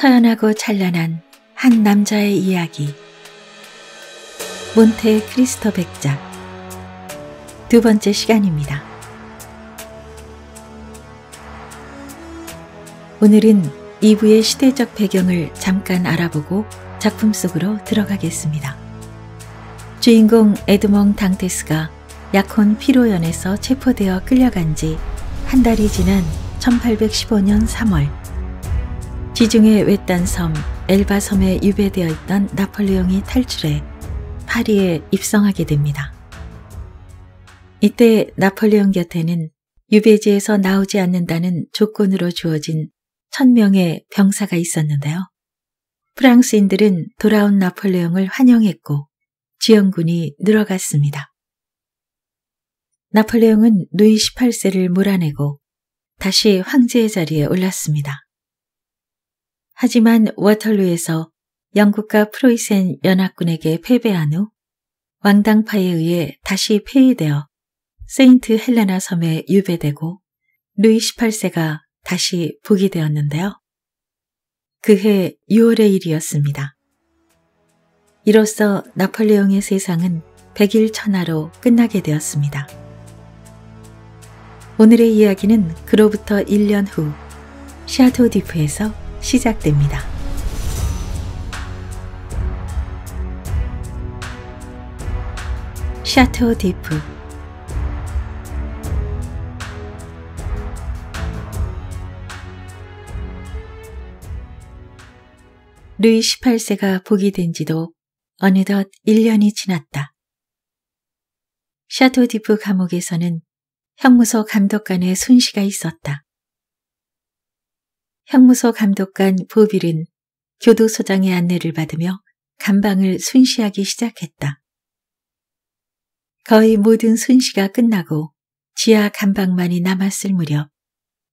처연하고 찬란한 한 남자의 이야기 몬테 크리스토 백작 두 번째 시간입니다. 오늘은 2부의 시대적 배경을 잠깐 알아보고 작품 속으로 들어가겠습니다. 주인공 에드몽 당테스가 약혼 피로연에서 체포되어 끌려간 지 한 달이 지난 1815년 3월 지중해 외딴 섬 엘바섬에 유배되어 있던 나폴레옹이 탈출해 파리에 입성하게 됩니다. 이때 나폴레옹 곁에는 유배지에서 나오지 않는다는 조건으로 주어진 천명의 병사가 있었는데요. 프랑스인들은 돌아온 나폴레옹을 환영했고 지원군이 늘어갔습니다. 나폴레옹은 누이 18세를 몰아내고 다시 황제의 자리에 올랐습니다. 하지만 워털루에서 영국과 프로이센 연합군에게 패배한 후 왕당파에 의해 다시 폐위되어 세인트 헬레나 섬에 유배되고 루이 18세가 다시 복이 되었는데요. 그해 6월의 일이었습니다. 이로써 나폴레옹의 세상은 1 0일 천하로 끝나게 되었습니다. 오늘의 이야기는 그로부터 1년 후 샤토디프에서 시작됩니다. 샤토 디프 루이 18세가 복이된 지도 어느덧 1년이 지났다. 샤토 디프 감옥에서는 형무소 감독관의 순시가 있었다. 형무소 감독관 보빌은 교도소장의 안내를 받으며 감방을 순시하기 시작했다. 거의 모든 순시가 끝나고 지하 감방만이 남았을 무렵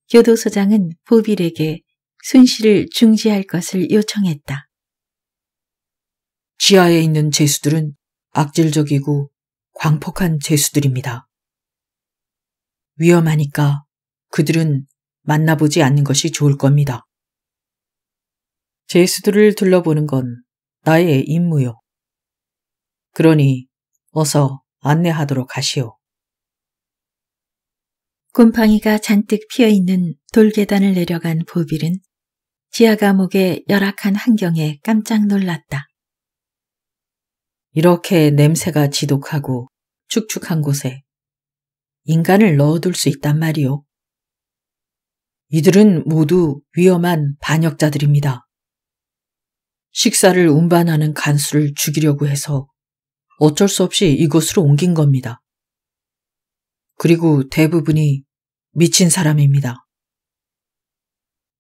교도소장은 보빌에게 순시를 중지할 것을 요청했다. 지하에 있는 죄수들은 악질적이고 광폭한 죄수들입니다. 위험하니까 그들은 만나보지 않는 것이 좋을 겁니다. 제수들을 둘러보는 건 나의 임무요. 그러니 어서 안내하도록 하시오. 곰팡이가 잔뜩 피어있는 돌계단을 내려간 보빌은 지하 감옥의 열악한 환경에 깜짝 놀랐다. 이렇게 냄새가 지독하고 축축한 곳에 인간을 넣어둘 수 있단 말이오. 이들은 모두 위험한 반역자들입니다. 식사를 운반하는 간수를 죽이려고 해서 어쩔 수 없이 이곳으로 옮긴 겁니다. 그리고 대부분이 미친 사람입니다.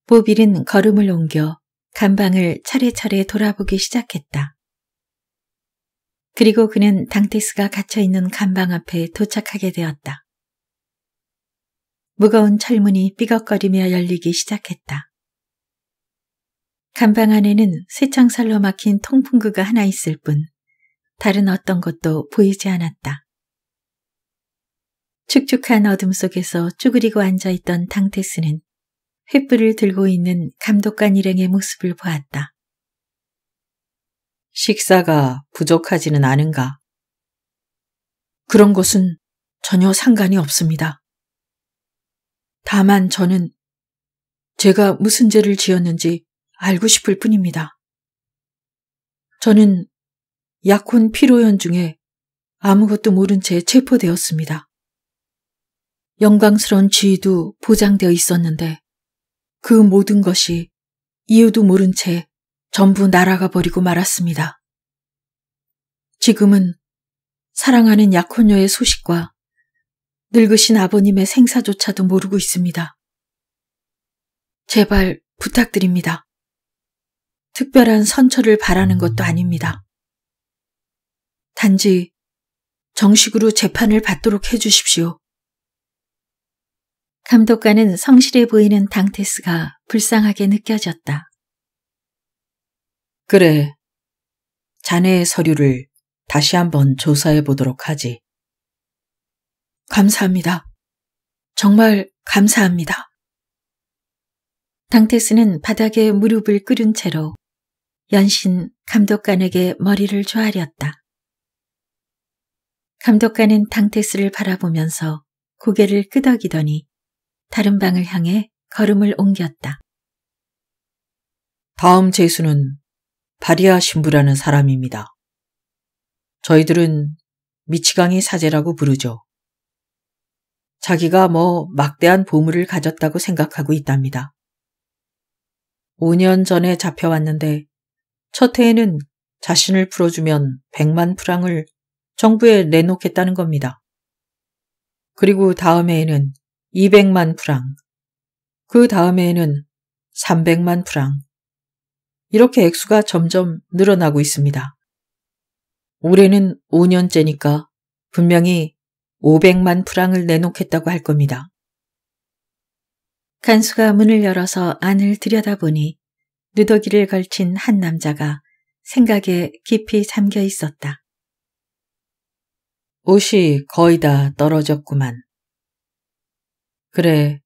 보빌은 걸음을 옮겨 간방을 차례차례 돌아보기 시작했다. 그리고 그는 당테스가 갇혀있는 간방 앞에 도착하게 되었다. 무거운 철문이 삐걱거리며 열리기 시작했다. 간방 안에는 쇠창살로 막힌 통풍구가 하나 있을 뿐 다른 어떤 것도 보이지 않았다. 축축한 어둠 속에서 쭈그리고 앉아있던 당테스는 횃불을 들고 있는 감독관 일행의 모습을 보았다. 식사가 부족하지는 않은가? 그런 것은 전혀 상관이 없습니다. 다만 저는 제가 무슨 죄를 지었는지 알고 싶을 뿐입니다. 저는 약혼 피로연 중에 아무것도 모른 채 체포되었습니다. 영광스러운 지위도 보장되어 있었는데 그 모든 것이 이유도 모른 채 전부 날아가 버리고 말았습니다. 지금은 사랑하는 약혼녀의 소식과 늙으신 아버님의 생사조차도 모르고 있습니다. 제발 부탁드립니다. 특별한 선처를 바라는 것도 아닙니다. 단지 정식으로 재판을 받도록 해주십시오. 감독관은 성실해 보이는 당테스가 불쌍하게 느껴졌다. 그래, 자네의 서류를 다시 한번 조사해 보도록 하지. 감사합니다. 정말 감사합니다. 당테스는 바닥에 무릎을 꿇은 채로 연신 감독관에게 머리를 조아렸다. 감독관은 당테스를 바라보면서 고개를 끄덕이더니 다른 방을 향해 걸음을 옮겼다. 다음 제수는 바리아 신부라는 사람입니다. 저희들은 미치강이 사제라고 부르죠. 자기가 뭐 막대한 보물을 가졌다고 생각하고 있답니다. 5년 전에 잡혀왔는데 첫 해에는 자신을 풀어주면 100만 프랑을 정부에 내놓겠다는 겁니다. 그리고 다음 해에는 200만 프랑, 그 다음 해에는 300만 프랑. 이렇게 액수가 점점 늘어나고 있습니다. 올해는 5년째니까 분명히 500만 프랑을 내놓겠다고 할 겁니다. 간수가 문을 열어서 안을 들여다보니 누더기를 걸친 한 남자가 생각에 깊이 잠겨 있었다. 옷이 거의 다 떨어졌구만. 그래,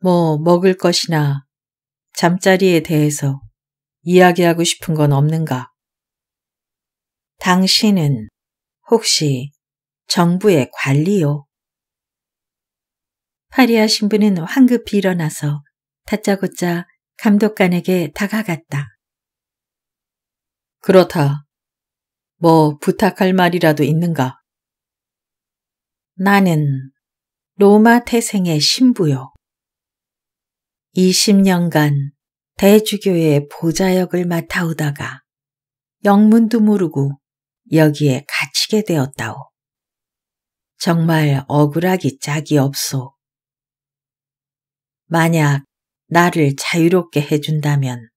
뭐 먹을 것이나 잠자리에 대해서 이야기하고 싶은 건 없는가? 당신은 혹시 정부의 관리요. 파리아 신부는 황급히 일어나서 다짜고짜 감독관에게 다가갔다. 그렇다. 뭐 부탁할 말이라도 있는가? 나는 로마 태생의 신부요. 20년간 대주교의 보좌역을 맡아오다가 영문도 모르고 여기에 갇히게 되었다오. 정말 억울하기 짝이 없소. 만약 나를 자유롭게 해준다면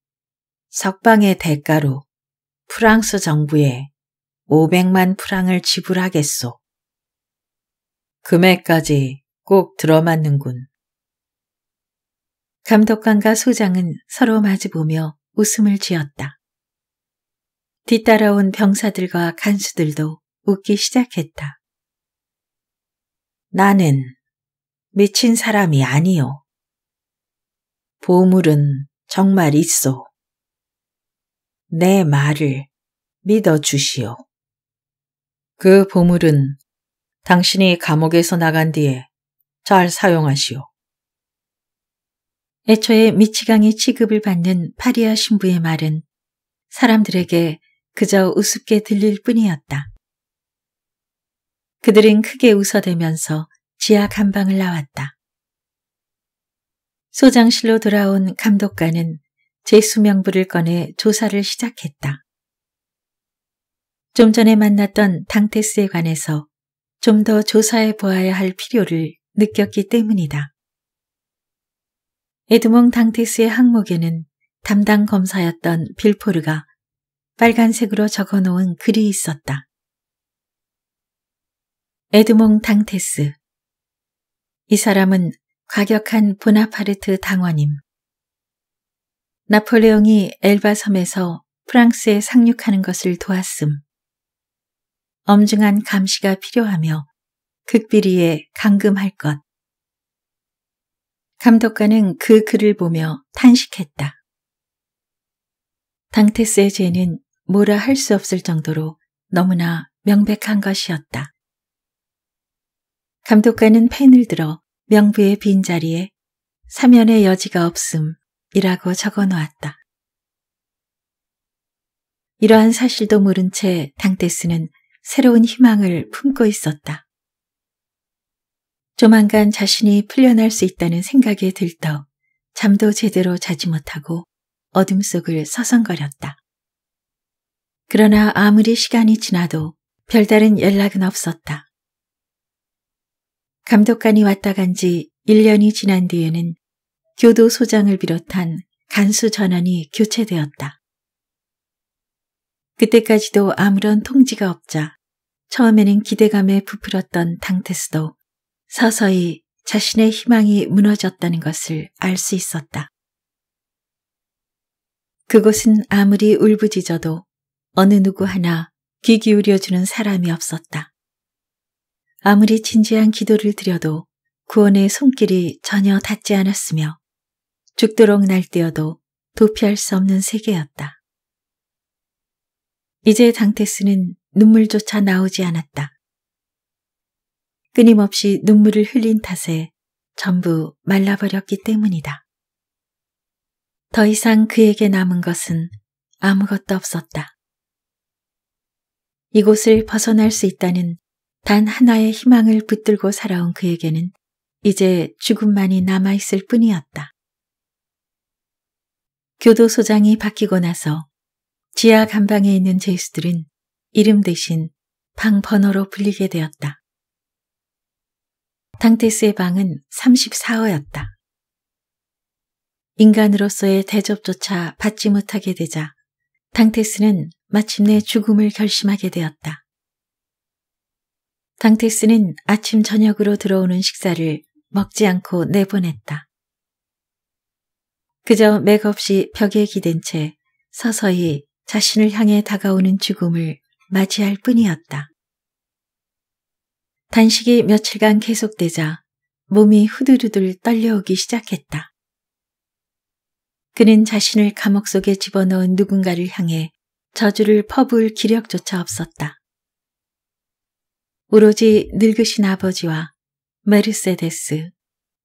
석방의 대가로 프랑스 정부에 500만 프랑을 지불하겠소. 금액까지 꼭 들어맞는군. 감독관과 소장은 서로 마주보며 웃음을 지었다. 뒤따라온 병사들과 간수들도 웃기 시작했다. 나는 미친 사람이 아니요. 보물은 정말 있어내 말을 믿어주시오. 그 보물은 당신이 감옥에서 나간 뒤에 잘 사용하시오. 애초에 미치강이 취급을 받는 파리아 신부의 말은 사람들에게 그저 우습게 들릴 뿐이었다. 그들은 크게 웃어대면서 지하 감방을 나왔다. 소장실로 돌아온 감독관은 재 수명부를 꺼내 조사를 시작했다. 좀 전에 만났던 당테스에 관해서 좀 더 조사해 보아야 할 필요를 느꼈기 때문이다. 에드몽 당테스의 항목에는 담당 검사였던 빌포르가 빨간색으로 적어놓은 글이 있었다. 에드몽 당테스 이 사람은 과격한 보나파르트 당원임. 나폴레옹이 엘바 섬에서 프랑스에 상륙하는 것을 도왔음. 엄중한 감시가 필요하며 극비리에 감금할 것. 감독관은 그 글을 보며 탄식했다. 당테스의 죄는 뭐라 할 수 없을 정도로 너무나 명백한 것이었다. 감독관은 펜을 들어 명부의 빈자리에 사면의 여지가 없음이라고 적어놓았다. 이러한 사실도 모른 채 당테스는 새로운 희망을 품고 있었다. 조만간 자신이 풀려날 수 있다는 생각에 들떠 잠도 제대로 자지 못하고 어둠 속을 서성거렸다. 그러나 아무리 시간이 지나도 별다른 연락은 없었다. 감독관이 왔다 간 지 1년이 지난 뒤에는 교도소장을 비롯한 간수 전원이 교체되었다. 그때까지도 아무런 통지가 없자 처음에는 기대감에 부풀었던 당테스도 서서히 자신의 희망이 무너졌다는 것을 알 수 있었다. 그곳은 아무리 울부짖어도 어느 누구 하나 귀 기울여주는 사람이 없었다. 아무리 진지한 기도를 드려도 구원의 손길이 전혀 닿지 않았으며 죽도록 날뛰어도 도피할 수 없는 세계였다. 이제 당테스는 눈물조차 나오지 않았다. 끊임없이 눈물을 흘린 탓에 전부 말라버렸기 때문이다. 더 이상 그에게 남은 것은 아무것도 없었다. 이곳을 벗어날 수 있다는 단 하나의 희망을 붙들고 살아온 그에게는 이제 죽음만이 남아있을 뿐이었다. 교도소장이 바뀌고 나서 지하 감방에 있는 죄수들은 이름 대신 방 번호로 불리게 되었다. 당테스의 방은 34호였다. 인간으로서의 대접조차 받지 못하게 되자 당테스는 마침내 죽음을 결심하게 되었다. 당택스는 아침 저녁으로 들어오는 식사를 먹지 않고 내보냈다. 그저 맥없이 벽에 기댄 채 서서히 자신을 향해 다가오는 죽음을 맞이할 뿐이었다. 단식이 며칠간 계속되자 몸이 후두두들 떨려오기 시작했다. 그는 자신을 감옥 속에 집어넣은 누군가를 향해 저주를 퍼부을 기력조차 없었다. 오로지 늙으신 아버지와 메르세데스,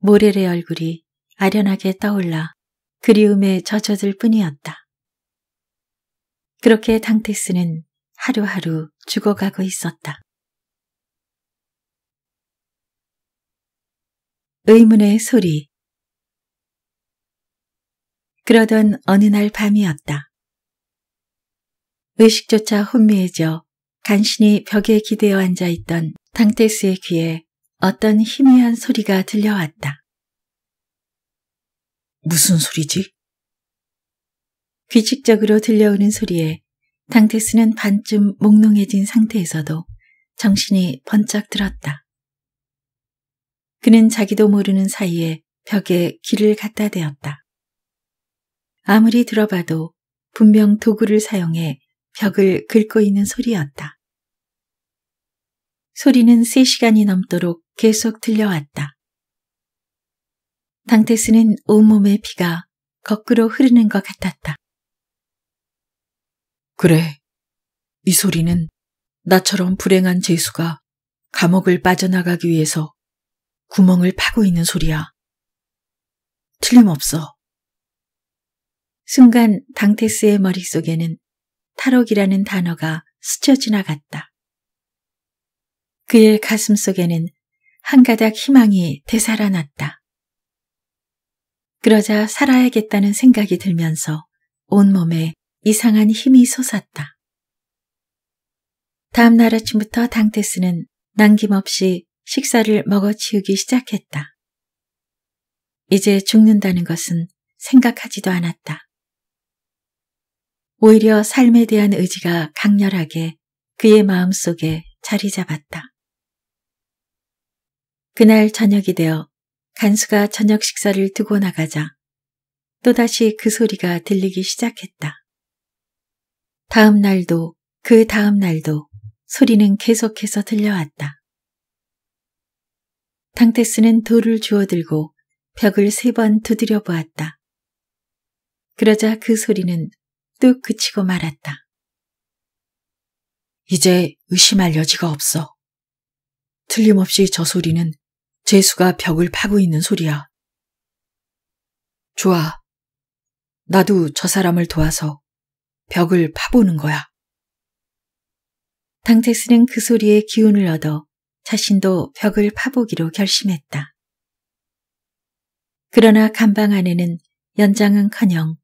모렐의 얼굴이 아련하게 떠올라 그리움에 젖어들 뿐이었다. 그렇게 당테스는 하루하루 죽어가고 있었다. 의문의 소리 그러던 어느 날 밤이었다. 의식조차 혼미해져 간신히 벽에 기대어 앉아 있던 당테스의 귀에 어떤 희미한 소리가 들려왔다. 무슨 소리지? 귀칙적으로 들려오는 소리에 당테스는 반쯤 몽롱해진 상태에서도 정신이 번쩍 들었다. 그는 자기도 모르는 사이에 벽에 귀를 갖다 대었다. 아무리 들어봐도 분명 도구를 사용해 벽을 긁고 있는 소리였다. 소리는 3시간이 넘도록 계속 들려왔다. 당테스는 온몸의 피가 거꾸로 흐르는 것 같았다. 그래, 이 소리는 나처럼 불행한 재수가 감옥을 빠져나가기 위해서 구멍을 파고 있는 소리야. 틀림없어. 순간 당테스의 머릿속에는 탈옥이라는 단어가 스쳐 지나갔다. 그의 가슴 속에는 한 가닥 희망이 되살아났다. 그러자 살아야겠다는 생각이 들면서 온몸에 이상한 힘이 솟았다. 다음날 아침부터 당테스는 남김없이 식사를 먹어치우기 시작했다. 이제 죽는다는 것은 생각하지도 않았다. 오히려 삶에 대한 의지가 강렬하게 그의 마음속에 자리 잡았다. 그날 저녁이 되어 간수가 저녁 식사를 두고 나가자 또다시 그 소리가 들리기 시작했다. 다음 날도 그 다음 날도 소리는 계속해서 들려왔다. 당테스는 돌을 주워들고 벽을 세 번 두드려 보았다. 그러자 그 소리는 뚝 그치고 말았다. 이제 의심할 여지가 없어. 틀림없이 저 소리는 재수가 벽을 파고 있는 소리야. 좋아. 나도 저 사람을 도와서 벽을 파보는 거야. 당택스는 그 소리에 기운을 얻어 자신도 벽을 파보기로 결심했다. 그러나 감방 안에는 연장은커녕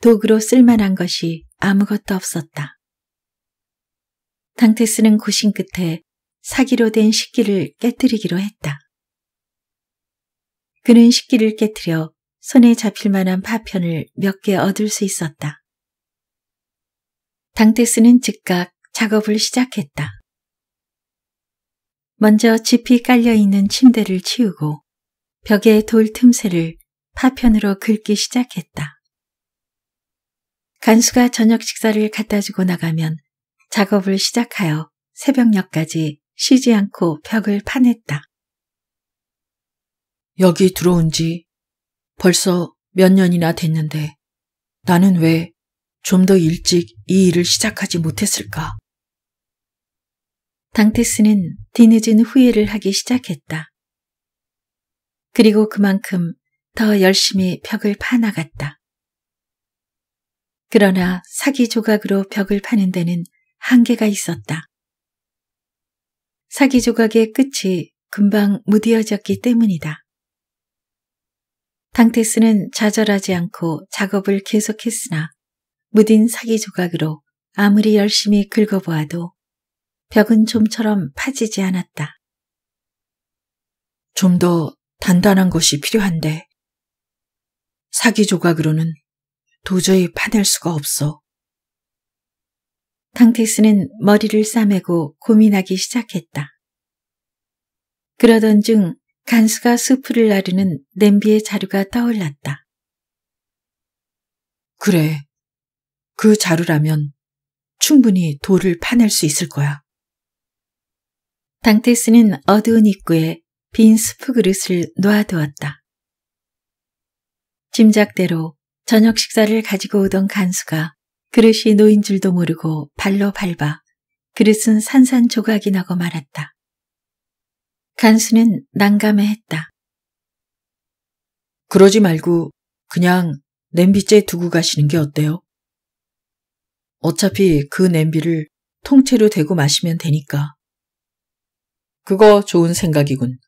도구로 쓸만한 것이 아무것도 없었다. 당테스는 고심 끝에 사기로 된 식기를 깨뜨리기로 했다. 그는 식기를 깨뜨려 손에 잡힐 만한 파편을 몇 개 얻을 수 있었다. 당테스는 즉각 작업을 시작했다. 먼저 집이 깔려있는 침대를 치우고 벽에 돌 틈새를 파편으로 긁기 시작했다. 간수가 저녁 식사를 갖다 주고 나가면 작업을 시작하여 새벽녘까지 쉬지 않고 벽을 파냈다. 여기 들어온 지 벌써 몇 년이나 됐는데 나는 왜 좀 더 일찍 이 일을 시작하지 못했을까? 당테스는 뒤늦은 후회를 하기 시작했다. 그리고 그만큼 더 열심히 벽을 파나갔다. 그러나 사기 조각으로 벽을 파는 데는 한계가 있었다. 사기 조각의 끝이 금방 무뎌졌기 때문이다. 당테스는 좌절하지 않고 작업을 계속했으나 무딘 사기 조각으로 아무리 열심히 긁어보아도 벽은 좀처럼 파지지 않았다. 좀 더 단단한 것이 필요한데 사기 조각으로는 도저히 파낼 수가 없어. 탕테스는 머리를 싸매고 고민하기 시작했다. 그러던 중 간수가 수프를 나르는 냄비의 자루가 떠올랐다. 그래, 그 자루라면 충분히 돌을 파낼 수 있을 거야. 당테스는 어두운 입구에 빈 수프 그릇을 놓아두었다. 짐작대로 저녁 식사를 가지고 오던 간수가 그릇이 놓인 줄도 모르고 발로 밟아 그릇은 산산조각이 나고 말았다. 간수는 난감해 했다. 그러지 말고 그냥 냄비째 두고 가시는 게 어때요? 어차피 그 냄비를 통째로 대고 마시면 되니까. 그거 좋은 생각이군.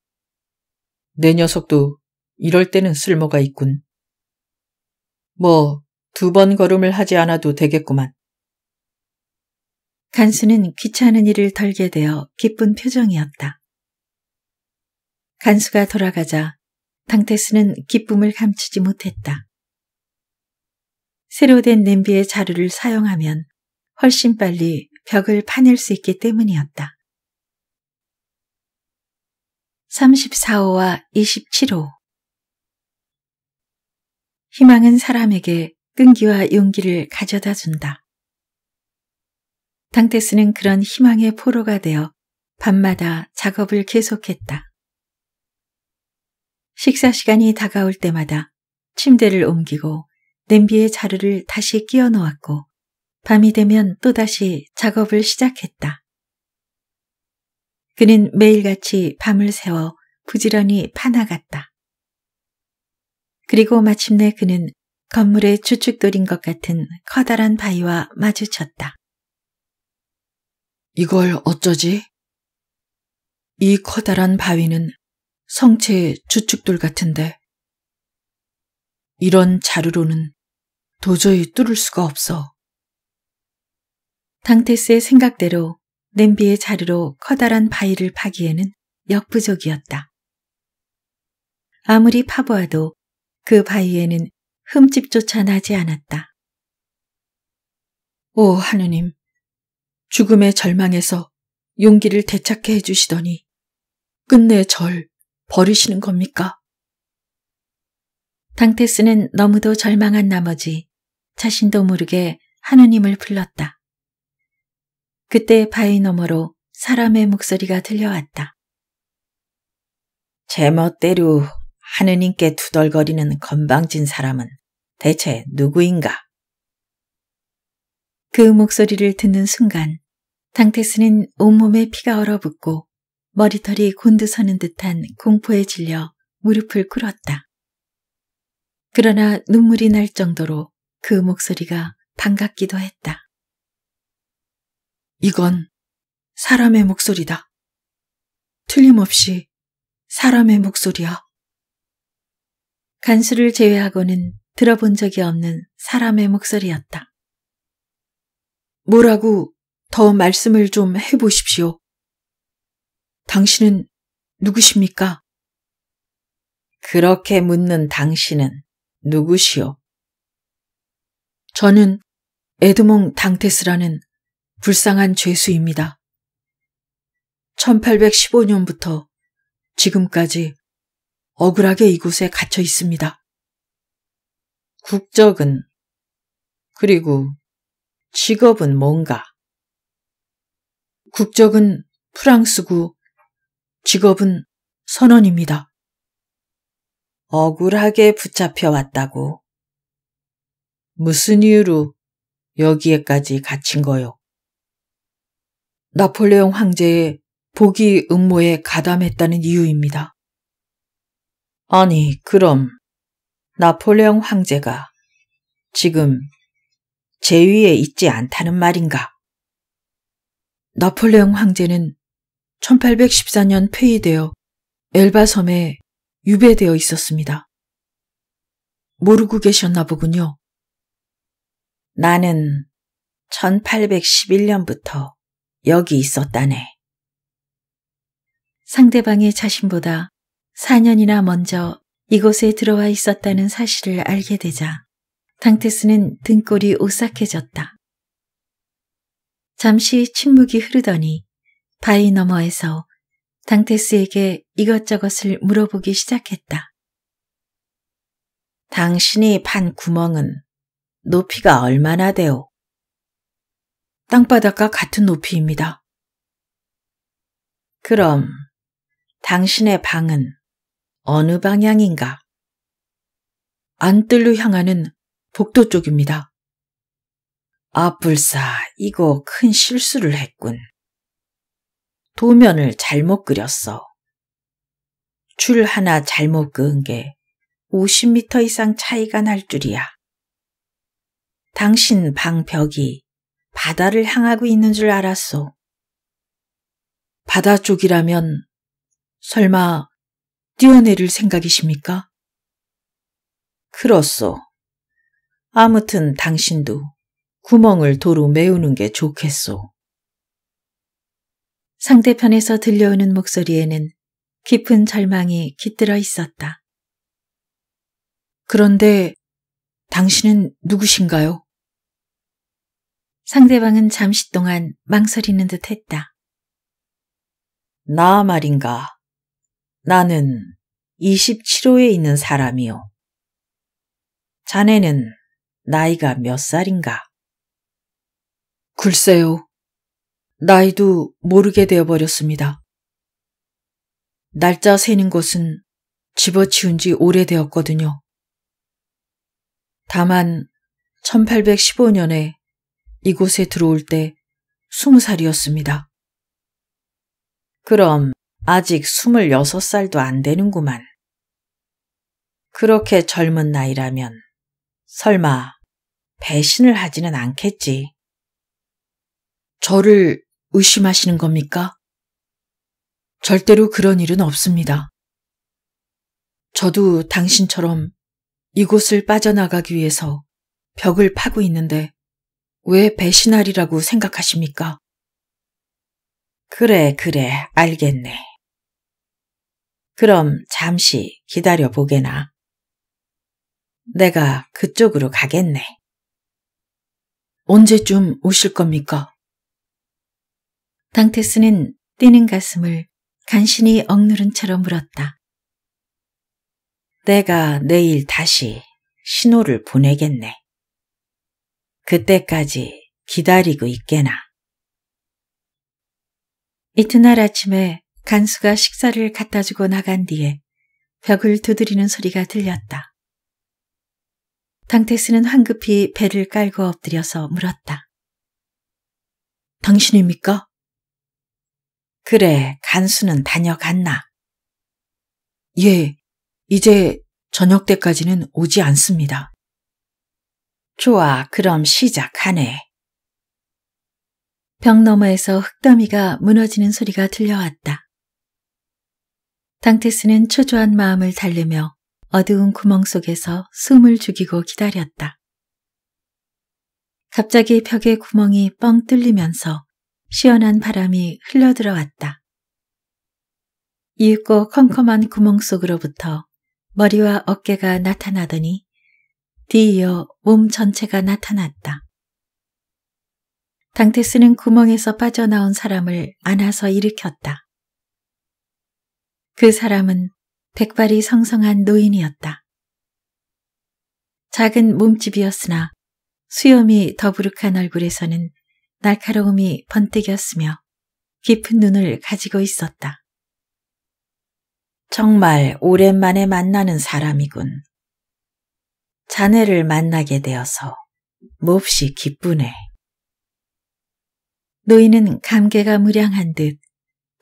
내 녀석도 이럴 때는 쓸모가 있군. 뭐, 두 번 걸음을 하지 않아도 되겠구만. 간수는 귀찮은 일을 덜게 되어 기쁜 표정이었다. 간수가 돌아가자 당태스는 기쁨을 감추지 못했다. 새로 된 냄비의 자루를 사용하면 훨씬 빨리 벽을 파낼 수 있기 때문이었다. 34호와 27호 희망은 사람에게 끈기와 용기를 가져다 준다. 당테스는 그런 희망의 포로가 되어 밤마다 작업을 계속했다. 식사 시간이 다가올 때마다 침대를 옮기고 냄비에 자루를 다시 끼워 놓았고 밤이 되면 또다시 작업을 시작했다. 그는 매일같이 밤을 새워 부지런히 파나갔다. 그리고 마침내 그는 건물의 주축돌인 것 같은 커다란 바위와 마주쳤다. 이걸 어쩌지? 이 커다란 바위는 성체의 주축돌 같은데 이런 자루로는 도저히 뚫을 수가 없어. 당테스의 생각대로 냄비의 자루로 커다란 바위를 파기에는 역부족이었다. 아무리 파보아도 그 바위에는 흠집조차 나지 않았다. 오 하느님, 죽음의 절망에서 용기를 되찾게 해주시더니 끝내 절 버리시는 겁니까? 당테스는 너무도 절망한 나머지 자신도 모르게 하느님을 불렀다. 그때 바위 너머로 사람의 목소리가 들려왔다. 제멋대로 하느님께 두덜거리는 건방진 사람은 대체 누구인가? 그 목소리를 듣는 순간 당테스는 온몸에 피가 얼어붙고 머리털이 곤두서는 듯한 공포에 질려 무릎을 꿇었다. 그러나 눈물이 날 정도로 그 목소리가 반갑기도 했다. 이건 사람의 목소리다. 틀림없이 사람의 목소리야. 간수를 제외하고는 들어본 적이 없는 사람의 목소리였다. 뭐라고 더 말씀을 좀 해보십시오. 당신은 누구십니까? 그렇게 묻는 당신은 누구시오? 저는 에드몽 당테스라는 불쌍한 죄수입니다. 1815년부터 지금까지 억울하게 이곳에 갇혀 있습니다. 국적은 그리고 직업은 뭔가? 국적은 프랑스고 직업은 선원입니다. 억울하게 붙잡혀 왔다고. 무슨 이유로 여기에까지 갇힌 거요? 나폴레옹 황제의 보기 음모에 가담했다는 이유입니다. 아니, 그럼 나폴레옹 황제가 지금 제 위에 있지 않다는 말인가? 나폴레옹 황제는 1814년 폐위되어 엘바 섬에 유배되어 있었습니다. 모르고 계셨나 보군요. 나는 1811년부터 여기 있었다네. 상대방의 자신보다 4년이나 먼저 이곳에 들어와 있었다는 사실을 알게 되자 당테스는 등골이 오싹해졌다. 잠시 침묵이 흐르더니 바위 너머에서 당테스에게 이것저것을 물어보기 시작했다. 당신이 판 구멍은 높이가 얼마나 돼요? 땅바닥과 같은 높이입니다. 그럼 당신의 방은 어느 방향인가? 안뜰로 향하는 복도 쪽입니다. 아뿔사 이거 큰 실수를 했군. 도면을 잘못 그렸어. 줄 하나 잘못 그은 게 50m 이상 차이가 날 줄이야. 당신 방벽이 바다를 향하고 있는 줄 알았소. 바다 쪽이라면 설마 뛰어내릴 생각이십니까? 그렇소. 아무튼 당신도 구멍을 도로 메우는 게 좋겠소. 상대편에서 들려오는 목소리에는 깊은 절망이 깃들어 있었다. 그런데 당신은 누구신가요? 상대방은 잠시 동안 망설이는 듯 했다. 나 말인가. 나는 27호에 있는 사람이요. 자네는 나이가 몇 살인가? 글쎄요. 나이도 모르게 되어버렸습니다. 날짜 세는 것은 집어치운 지 오래되었거든요. 다만 1815년에 이곳에 들어올 때 20살이었습니다. 그럼 아직 26살도 안 되는구만. 그렇게 젊은 나이라면 설마 배신을 하지는 않겠지. 저를 의심하시는 겁니까? 절대로 그런 일은 없습니다. 저도 당신처럼 이곳을 빠져나가기 위해서 벽을 파고 있는데 왜 배신하리라고 생각하십니까? 그래, 그래, 알겠네. 그럼 잠시 기다려 보게나. 내가 그쪽으로 가겠네. 언제쯤 오실 겁니까? 당테스는 뛰는 가슴을 간신히 억누른 채로 물었다. 내가 내일 다시 신호를 보내겠네. 그때까지 기다리고 있게나. 이튿날 아침에 간수가 식사를 갖다 주고 나간 뒤에 벽을 두드리는 소리가 들렸다. 당테스는 황급히 배를 깔고 엎드려서 물었다. 당신입니까? 그래, 간수는 다녀갔나? 예, 이제 저녁 때까지는 오지 않습니다. 좋아, 그럼 시작하네. 벽 너머에서 흙더미가 무너지는 소리가 들려왔다. 당테스는 초조한 마음을 달래며 어두운 구멍 속에서 숨을 죽이고 기다렸다. 갑자기 벽의 구멍이 뻥 뚫리면서 시원한 바람이 흘러들어왔다. 이윽고 컴컴한 구멍 속으로부터 머리와 어깨가 나타나더니 뒤이어 몸 전체가 나타났다. 당테스는 구멍에서 빠져나온 사람을 안아서 일으켰다. 그 사람은 백발이 성성한 노인이었다. 작은 몸집이었으나 수염이 더부룩한 얼굴에서는 날카로움이 번뜩였으며 깊은 눈을 가지고 있었다. 정말 오랜만에 만나는 사람이군. 자네를 만나게 되어서 몹시 기쁘네. 노인은 감개가 무량한 듯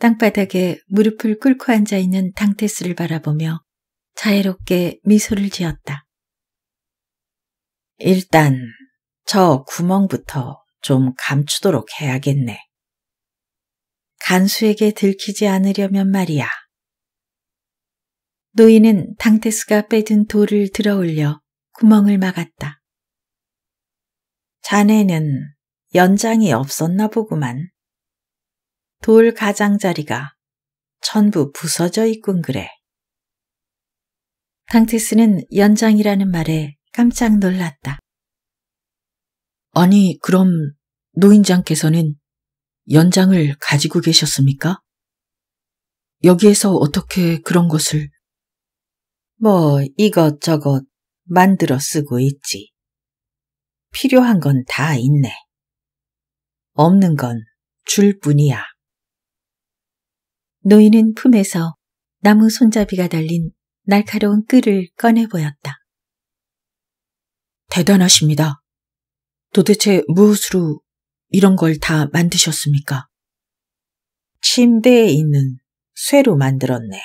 땅바닥에 무릎을 꿇고 앉아 있는 당테스를 바라보며 자애롭게 미소를 지었다. 일단 저 구멍부터 좀 감추도록 해야겠네. 간수에게 들키지 않으려면 말이야. 노인은 당테스가 빼든 돌을 들어 올려 구멍을 막았다. 자네는 연장이 없었나 보구만. 돌 가장자리가 전부 부서져 있군 그래. 탕티스는 연장이라는 말에 깜짝 놀랐다. 아니, 그럼 노인장께서는 연장을 가지고 계셨습니까? 여기에서 어떻게 그런 것을? 뭐, 이것저것 만들어 쓰고 있지. 필요한 건 다 있네. 없는 건 줄 뿐이야. 노인은 품에서 나무 손잡이가 달린 날카로운 끌을 꺼내 보였다. 대단하십니다. 도대체 무엇으로 이런 걸 다 만드셨습니까? 침대에 있는 쇠로 만들었네.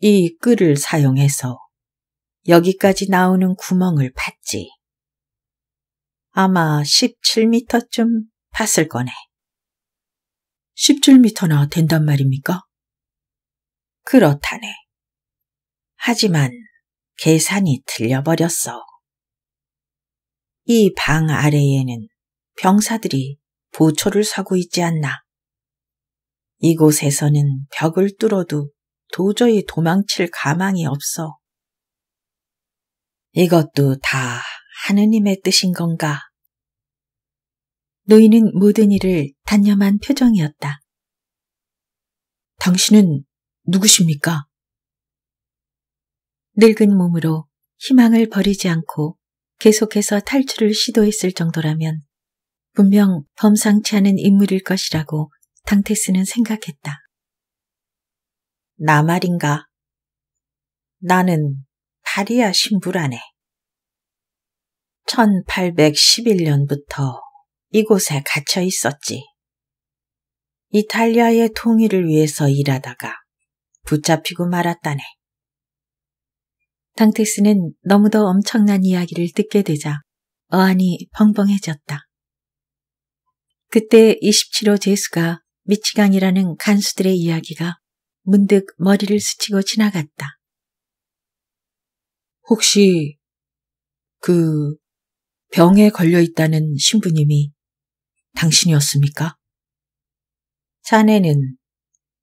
이 끌을 사용해서 여기까지 나오는 구멍을 팠지. 아마 17m쯤 팠을 거네. 10줄미터나 된단 말입니까? 그렇다네. 하지만 계산이 틀려버렸어. 이 방 아래에는 병사들이 보초를 서고 있지 않나. 이곳에서는 벽을 뚫어도 도저히 도망칠 가망이 없어. 이것도 다 하느님의 뜻인 건가? 노인은 모든 일을 단념한 표정이었다. 당신은 누구십니까? 늙은 몸으로 희망을 버리지 않고 계속해서 탈출을 시도했을 정도라면 분명 범상치 않은 인물일 것이라고 당테스는 생각했다. 나 말인가? 나는 파리아 신부라네. 1811년부터 이곳에 갇혀 있었지. 이탈리아의 통일을 위해서 일하다가 붙잡히고 말았다네. 당테스는 너무도 엄청난 이야기를 듣게 되자 어안이 벙벙해졌다. 그때 27호 제수가 미치강이라는 간수들의 이야기가 문득 머리를 스치고 지나갔다. 혹시 그 병에 걸려 있다는 신부님이 당신이었습니까? 자네는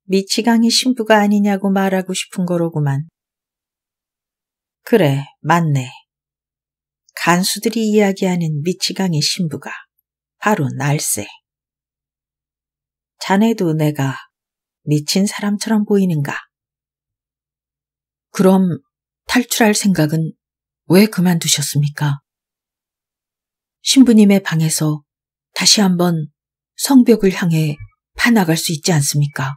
미치강이 신부가 아니냐고 말하고 싶은 거로구만. 그래, 맞네. 간수들이 이야기하는 미치강이 신부가 바로 날세. 자네도 내가 미친 사람처럼 보이는가? 그럼 탈출할 생각은 왜 그만두셨습니까? 신부님의 방에서 다시 한번 성벽을 향해 파나갈 수 있지 않습니까?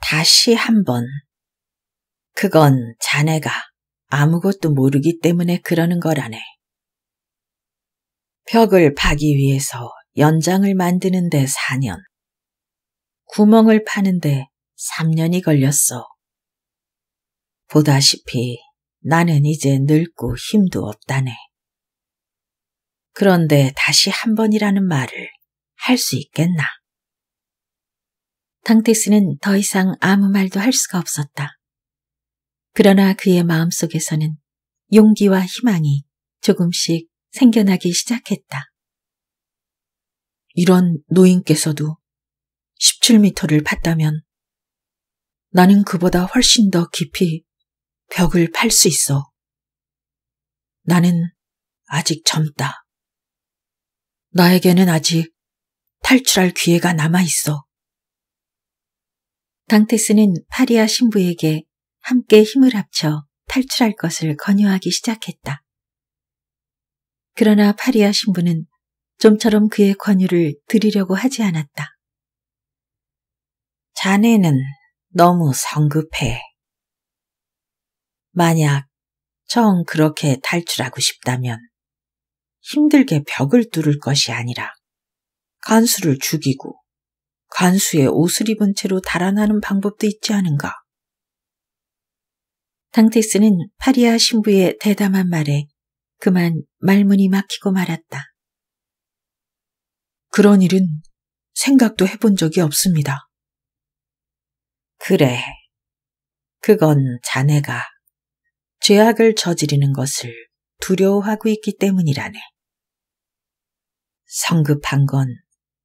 다시 한번. 그건 자네가 아무것도 모르기 때문에 그러는 거라네. 벽을 파기 위해서 연장을 만드는데 4년, 구멍을 파는데 3년이 걸렸어. 보다시피 나는 이제 늙고 힘도 없다네. 그런데 다시 한 번이라는 말을 할 수 있겠나? 탕테스는 더 이상 아무 말도 할 수가 없었다. 그러나 그의 마음속에서는 용기와 희망이 조금씩 생겨나기 시작했다. 이런 노인께서도 17미터를 팠다면 나는 그보다 훨씬 더 깊이 벽을 팔 수 있어. 나는 아직 젊다. 나에게는 아직 탈출할 기회가 남아있어. 당테스는 파리아 신부에게 함께 힘을 합쳐 탈출할 것을 권유하기 시작했다. 그러나 파리아 신부는 좀처럼 그의 권유를 드리려고 하지 않았다. 자네는 너무 성급해. 만약 정 그렇게 탈출하고 싶다면 힘들게 벽을 뚫을 것이 아니라 간수를 죽이고 간수의 옷을 입은 채로 달아나는 방법도 있지 않은가. 당테스는 파리아 신부의 대담한 말에 그만 말문이 막히고 말았다. 그런 일은 생각도 해본 적이 없습니다. 그래. 그건 자네가 죄악을 저지르는 것을 두려워하고 있기 때문이라네. 성급한 건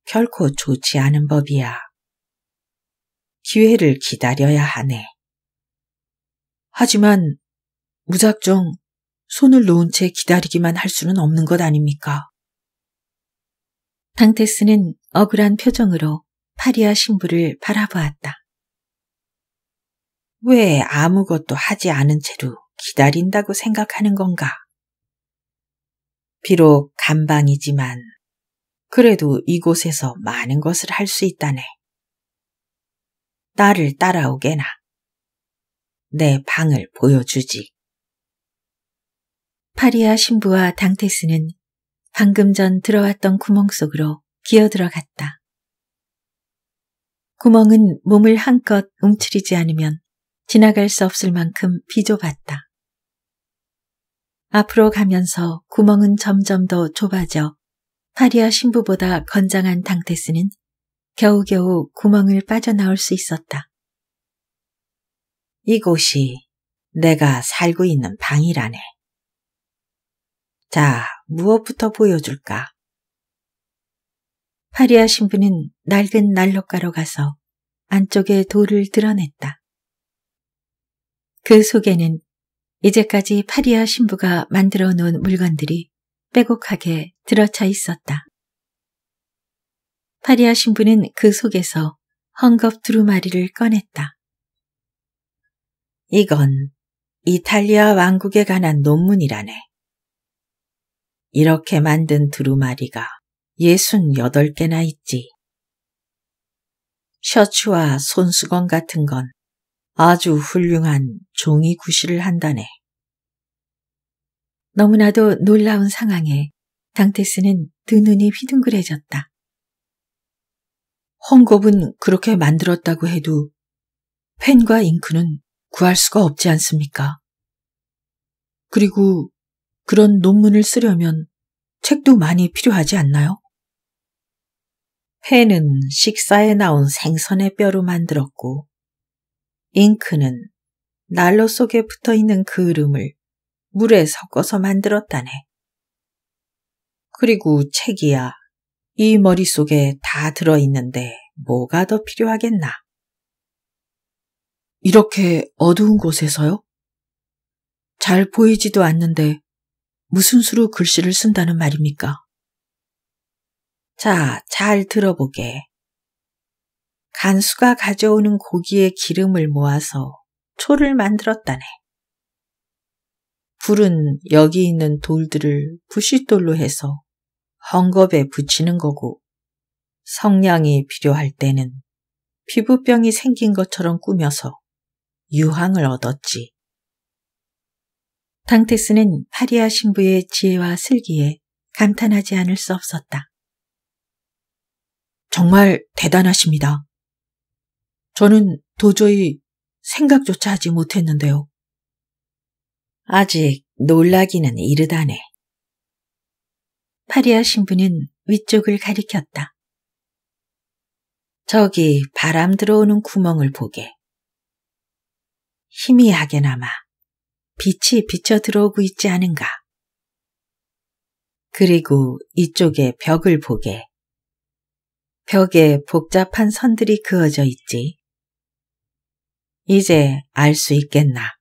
결코 좋지 않은 법이야. 기회를 기다려야 하네. 하지만 무작정 손을 놓은 채 기다리기만 할 수는 없는 것 아닙니까? 당테스는 억울한 표정으로 파리아 신부를 바라보았다. 왜 아무것도 하지 않은 채로 기다린다고 생각하는 건가? 비록 감방이지만 그래도 이곳에서 많은 것을 할 수 있다네. 나를 따라오게나. 내 방을 보여주지. 파리아 신부와 당테스는 방금 전 들어왔던 구멍 속으로 기어 들어갔다. 구멍은 몸을 한껏 움츠리지 않으면 지나갈 수 없을 만큼 비좁았다. 앞으로 가면서 구멍은 점점 더 좁아져 파리아 신부보다 건장한 당테스는 겨우겨우 구멍을 빠져나올 수 있었다. 이곳이 내가 살고 있는 방이라네. 자, 무엇부터 보여줄까? 파리아 신부는 낡은 난로가로 가서 안쪽에 돌을 드러냈다. 그 속에는 이제까지 파리아 신부가 만들어 놓은 물건들이 빼곡하게 들어차 있었다. 파리아 신부는 그 속에서 헝겊 두루마리를 꺼냈다. 이건 이탈리아 왕국에 관한 논문이라네. 이렇게 만든 두루마리가 68개나 있지. 셔츠와 손수건 같은 건 아주 훌륭한 종이 구실을 한다네. 너무나도 놀라운 상황에 당테스는두 눈이 휘둥그레졌다. 헝겊은 그렇게 만들었다고 해도 펜과 잉크는 구할 수가 없지 않습니까? 그리고 그런 논문을 쓰려면 책도 많이 필요하지 않나요? 펜은 식사에 나온 생선의 뼈로 만들었고 잉크는 난로 속에 붙어 있는 그름을 물에 섞어서 만들었다네. 그리고 책이야. 이 머릿속에 다 들어있는데 뭐가 더 필요하겠나? 이렇게 어두운 곳에서요? 잘 보이지도 않는데 무슨 수로 글씨를 쓴다는 말입니까? 자, 잘 들어보게. 간수가 가져오는 고기에 기름을 모아서 초를 만들었다네. 불은 여기 있는 돌들을 부싯돌로 해서 헝겊에 붙이는 거고 성냥이 필요할 때는 피부병이 생긴 것처럼 꾸며서 유황을 얻었지. 탕테스는 파리아 신부의 지혜와 슬기에 감탄하지 않을 수 없었다. 정말 대단하십니다. 저는 도저히 생각조차 하지 못했는데요. 아직 놀라기는 이르다네. 파리아 신부는 위쪽을 가리켰다. 저기 바람 들어오는 구멍을 보게. 희미하게나마 빛이 비쳐 들어오고 있지 않은가. 그리고 이쪽에 벽을 보게. 벽에 복잡한 선들이 그어져 있지. 이제 알 수 있겠나.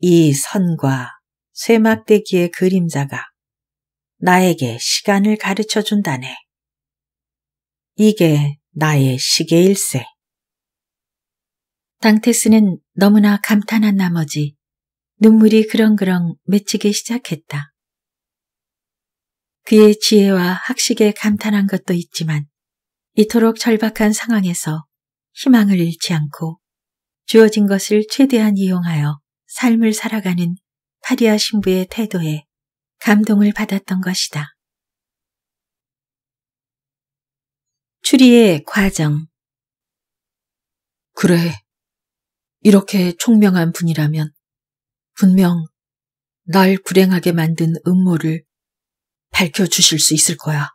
이 선과 쇠막대기의 그림자가 나에게 시간을 가르쳐 준다네. 이게 나의 시계일세. 당테스는 너무나 감탄한 나머지 눈물이 그렁그렁 맺히기 시작했다. 그의 지혜와 학식에 감탄한 것도 있지만 이토록 절박한 상황에서 희망을 잃지 않고 주어진 것을 최대한 이용하여 삶을 살아가는 파리아 신부의 태도에 감동을 받았던 것이다. 추리의 과정 그래, 이렇게 총명한 분이라면 분명 날 불행하게 만든 음모를 밝혀주실 수 있을 거야.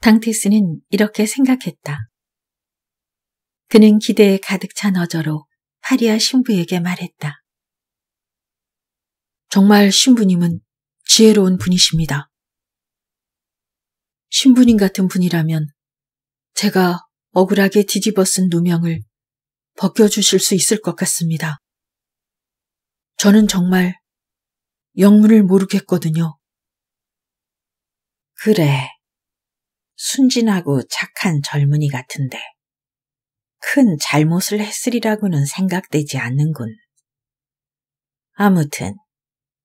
당티스는 이렇게 생각했다. 그는 기대에 가득 찬 어저로 파리아 신부에게 말했다. 정말 신부님은 지혜로운 분이십니다. 신부님 같은 분이라면 제가 억울하게 뒤집어 쓴 누명을 벗겨주실 수 있을 것 같습니다. 저는 정말 영문을 모르겠거든요. 그래. 순진하고 착한 젊은이 같은데 큰 잘못을 했으리라고는 생각되지 않는군. 아무튼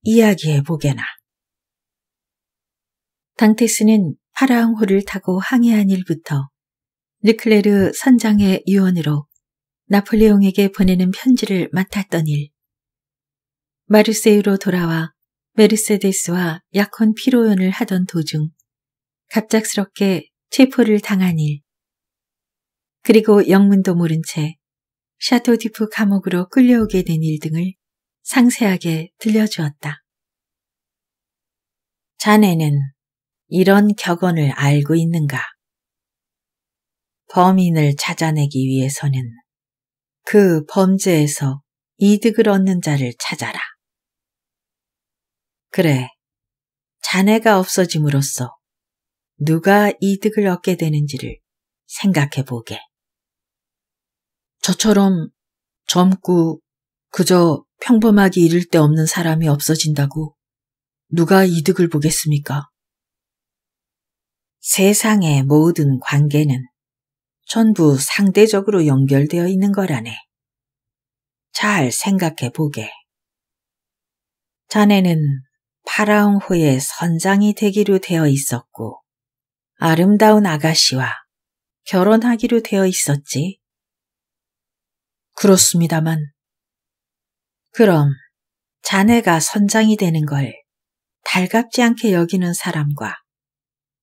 이야기해 보게나. 당테스는 파랑호를 타고 항해한 일부터 르클레르 선장의 유언으로 나폴레옹에게 보내는 편지를 맡았던 일. 마르세유로 돌아와 메르세데스와 약혼 피로연을 하던 도중 갑작스럽게 체포를 당한 일. 그리고 영문도 모른 채 샤토 디프 감옥으로 끌려오게 된 일 등을 상세하게 들려주었다. 자네는 이런 격언을 알고 있는가? 범인을 찾아내기 위해서는 그 범죄에서 이득을 얻는 자를 찾아라. 그래, 자네가 없어짐으로써 누가 이득을 얻게 되는지를 생각해 보게. 저처럼 젊고 그저 평범하게 잃을 데 없는 사람이 없어진다고 누가 이득을 보겠습니까? 세상의 모든 관계는 전부 상대적으로 연결되어 있는 거라네. 잘 생각해 보게. 자네는 파라온호의 선장이 되기로 되어 있었고 아름다운 아가씨와 결혼하기로 되어 있었지. 그렇습니다만. 그럼 자네가 선장이 되는 걸 달갑지 않게 여기는 사람과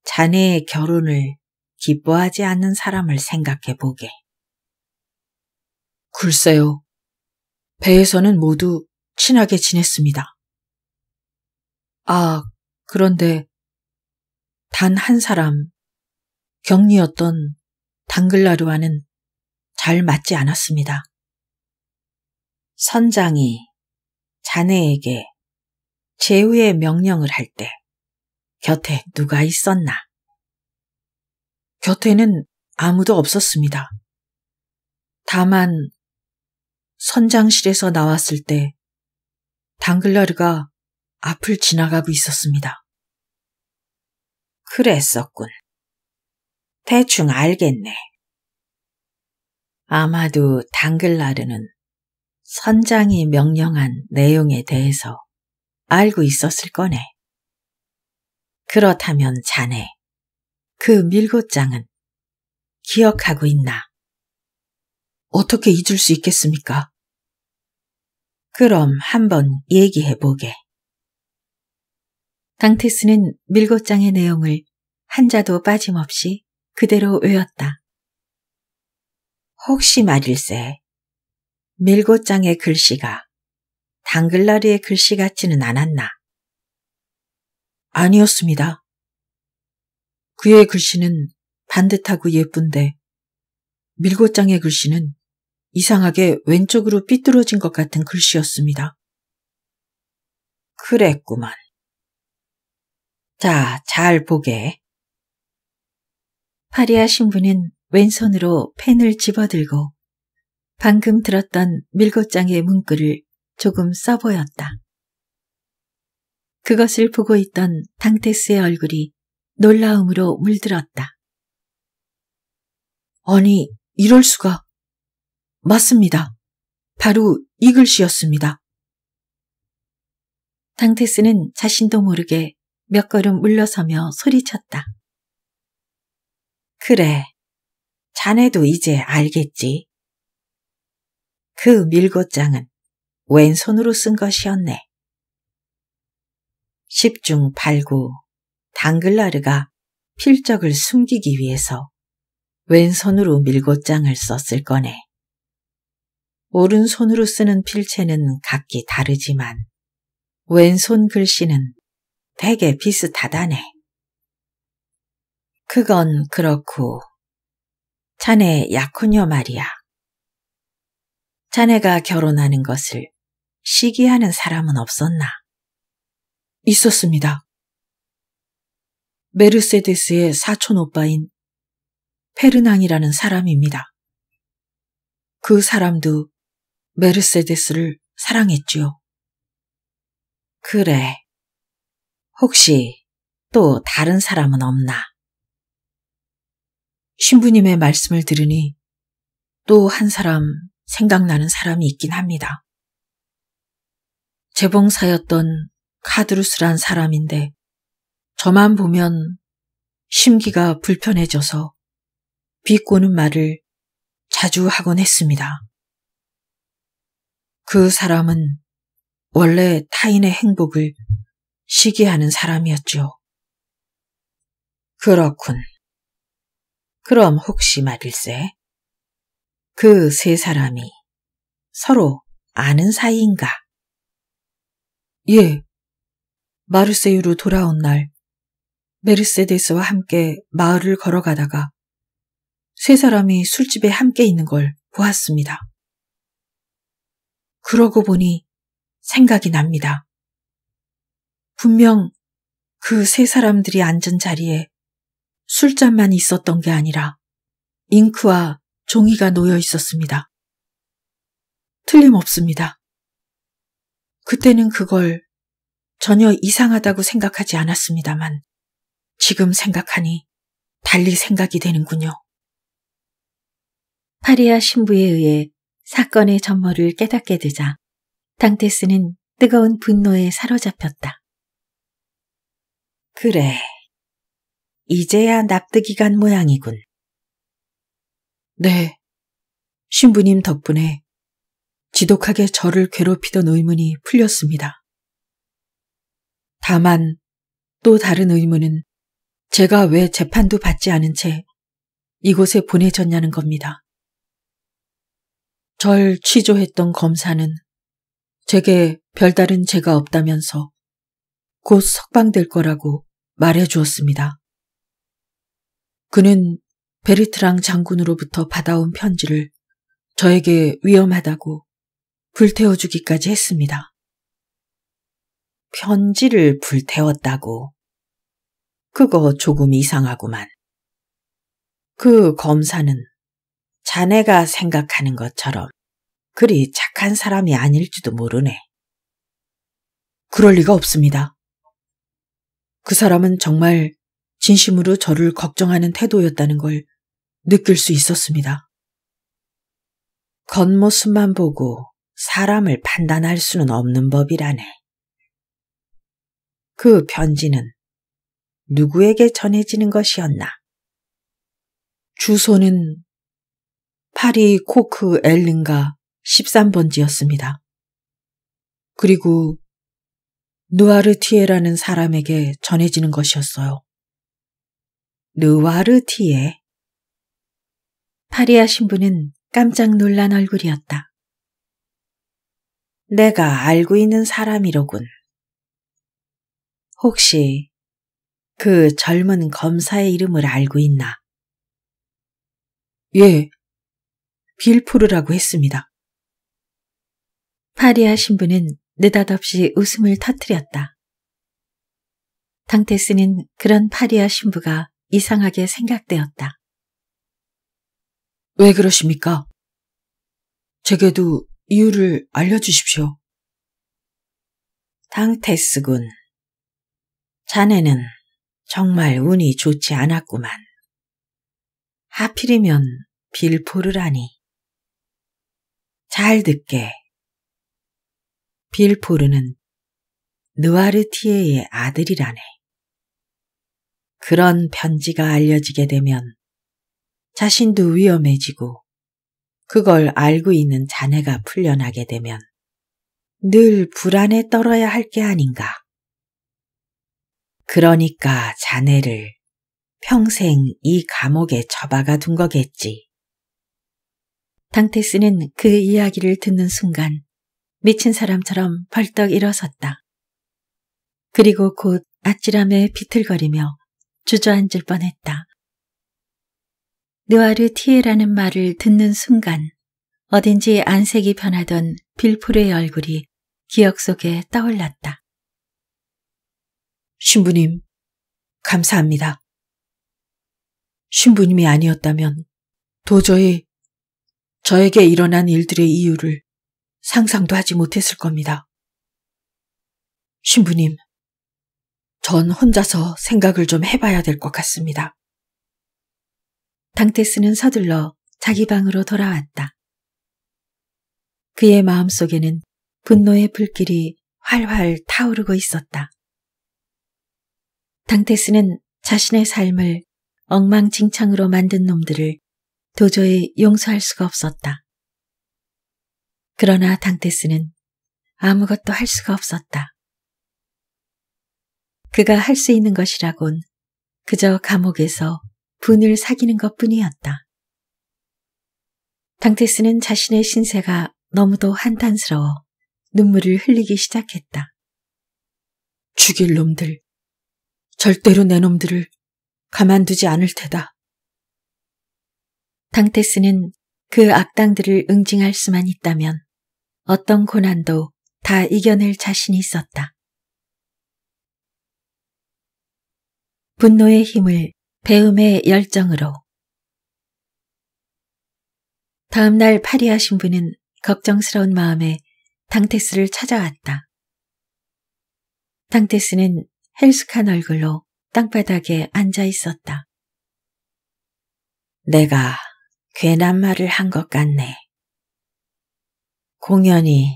자네의 결혼을 기뻐하지 않는 사람을 생각해 보게. 글쎄요. 배에서는 모두 친하게 지냈습니다. 아, 그런데 단 한 사람, 격리였던 당글라루와는 잘 맞지 않았습니다. 선장이 자네에게 제후의 명령을 할 때 곁에 누가 있었나? 곁에는 아무도 없었습니다. 다만 선장실에서 나왔을 때당글라르가 앞을 지나가고 있었습니다. 그랬었군. 대충 알겠네. 아마도 당글라르는 선장이 명령한 내용에 대해서 알고 있었을 거네. 그렇다면 자네, 그 밀고장은 기억하고 있나? 어떻게 잊을 수 있겠습니까? 그럼 한번 얘기해 보게. 당테스는 밀고장의 내용을 한자도 빠짐없이 그대로 외웠다. 혹시 말일세, 밀고장의 글씨가 당글라리의 글씨 같지는 않았나? 아니었습니다. 그의 글씨는 반듯하고 예쁜데 밀고장의 글씨는 이상하게 왼쪽으로 삐뚤어진 것 같은 글씨였습니다. 그랬구만. 자, 잘 보게. 파리아 신부는 왼손으로 펜을 집어들고 방금 들었던 밀고장의 문구를 조금 써보였다. 그것을 보고 있던 당테스의 얼굴이 놀라움으로 물들었다. 아니, 이럴 수가. 맞습니다. 바로 이 글씨였습니다. 당테스는 자신도 모르게 몇 걸음 물러서며 소리쳤다. 그래, 자네도 이제 알겠지. 그 밀고장은 왼손으로 쓴 것이었네. 10중 8구 당글라르가 필적을 숨기기 위해서 왼손으로 밀고장을 썼을 거네. 오른손으로 쓰는 필체는 각기 다르지만 왼손 글씨는 되게 비슷하다네. 그건 그렇고 자네 약혼녀 말이야. 자네가 결혼하는 것을 시기하는 사람은 없었나? 있었습니다. 메르세데스의 사촌 오빠인 페르낭이라는 사람입니다. 그 사람도 메르세데스를 사랑했지요. 그래. 혹시 또 다른 사람은 없나? 신부님의 말씀을 들으니 또 한 사람 생각나는 사람이 있긴 합니다. 재봉사였던 카드루스란 사람인데 저만 보면 심기가 불편해져서 비꼬는 말을 자주 하곤 했습니다. 그 사람은 원래 타인의 행복을 시기하는 사람이었죠. 그렇군. 그럼 혹시 말일세? 그세 사람이 서로 아는 사이인가? 예. 마르세유로 돌아온 날, 메르세데스와 함께 마을을 걸어가다가 세 사람이 술집에 함께 있는 걸 보았습니다. 그러고 보니 생각이 납니다. 분명 그 세 사람들이 앉은 자리에 술잔만 있었던 게 아니라 잉크와 종이가 놓여 있었습니다. 틀림없습니다. 그때는 그걸 전혀 이상하다고 생각하지 않았습니다만 지금 생각하니 달리 생각이 되는군요. 파리아 신부에 의해 사건의 전모를 깨닫게 되자 당테스는 뜨거운 분노에 사로잡혔다. 그래, 이제야 납득이 간 모양이군. 네. 신부님 덕분에 지독하게 저를 괴롭히던 의문이 풀렸습니다. 다만 또 다른 의문은 제가 왜 재판도 받지 않은 채 이곳에 보내졌냐는 겁니다. 절 취조했던 검사는 제게 별다른 죄가 없다면서 곧 석방될 거라고 말해 주었습니다. 그는 베르트랑 장군으로부터 받아온 편지를 저에게 위험하다고 불태워주기까지 했습니다. 편지를 불태웠다고. 그거 조금 이상하구만. 그 검사는 자네가 생각하는 것처럼 그리 착한 사람이 아닐지도 모르네. 그럴 리가 없습니다. 그 사람은 정말 진심으로 저를 걱정하는 태도였다는 걸 느낄 수 있었습니다. 겉모습만 보고 사람을 판단할 수는 없는 법이라네. 그 편지는 누구에게 전해지는 것이었나? 주소는 파리 코크 엘른가 13번지였습니다. 그리고 누아르티에라는 사람에게 전해지는 것이었어요. 누아르티에 파리아 신부는 깜짝 놀란 얼굴이었다. 내가 알고 있는 사람이로군. 혹시 그 젊은 검사의 이름을 알고 있나? 예, 빌푸르라고 했습니다. 파리아 신부는 느닷없이 웃음을 터뜨렸다. 당테스는 그런 파리아 신부가 이상하게 생각되었다. 왜 그러십니까? 제게도 이유를 알려주십시오. 당테스군. 자네는 정말 운이 좋지 않았구만. 하필이면 빌포르라니. 잘 듣게. 빌포르는 느와르티에의 아들이라네. 그런 편지가 알려지게 되면 자신도 위험해지고 그걸 알고 있는 자네가 풀려나게 되면 늘 불안에 떨어야 할 게 아닌가. 그러니까 자네를 평생 이 감옥에 처박아 둔 거겠지. 당테스는 그 이야기를 듣는 순간 미친 사람처럼 벌떡 일어섰다. 그리고 곧 아찔함에 비틀거리며 주저앉을 뻔했다. 느와르티에라는 말을 듣는 순간 어딘지 안색이 변하던 빌풀의 얼굴이 기억 속에 떠올랐다. 신부님, 감사합니다. 신부님이 아니었다면 도저히 저에게 일어난 일들의 이유를 상상도 하지 못했을 겁니다. 신부님, 전 혼자서 생각을 좀 해봐야 될 것 같습니다. 강테스는 서둘러 자기 방으로 돌아왔다. 그의 마음속에는 분노의 불길이 활활 타오르고 있었다. 당테스는 자신의 삶을 엉망진창으로 만든 놈들을 도저히 용서할 수가 없었다. 그러나 당테스는 아무것도 할 수가 없었다. 그가 할 수 있는 것이라곤 그저 감옥에서 분을 사귀는 것 뿐이었다. 당테스는 자신의 신세가 너무도 한탄스러워 눈물을 흘리기 시작했다. 죽일 놈들, 절대로 내 놈들을 가만두지 않을 테다. 당테스는 그 악당들을 응징할 수만 있다면 어떤 고난도 다 이겨낼 자신이 있었다. 분노의 힘을 배움의 열정으로 다음 날 파리아 신부는 걱정스러운 마음에 당테스를 찾아왔다. 당테스는 헬쑥한 얼굴로 땅바닥에 앉아 있었다. 내가 괜한 말을 한 것 같네. 공연히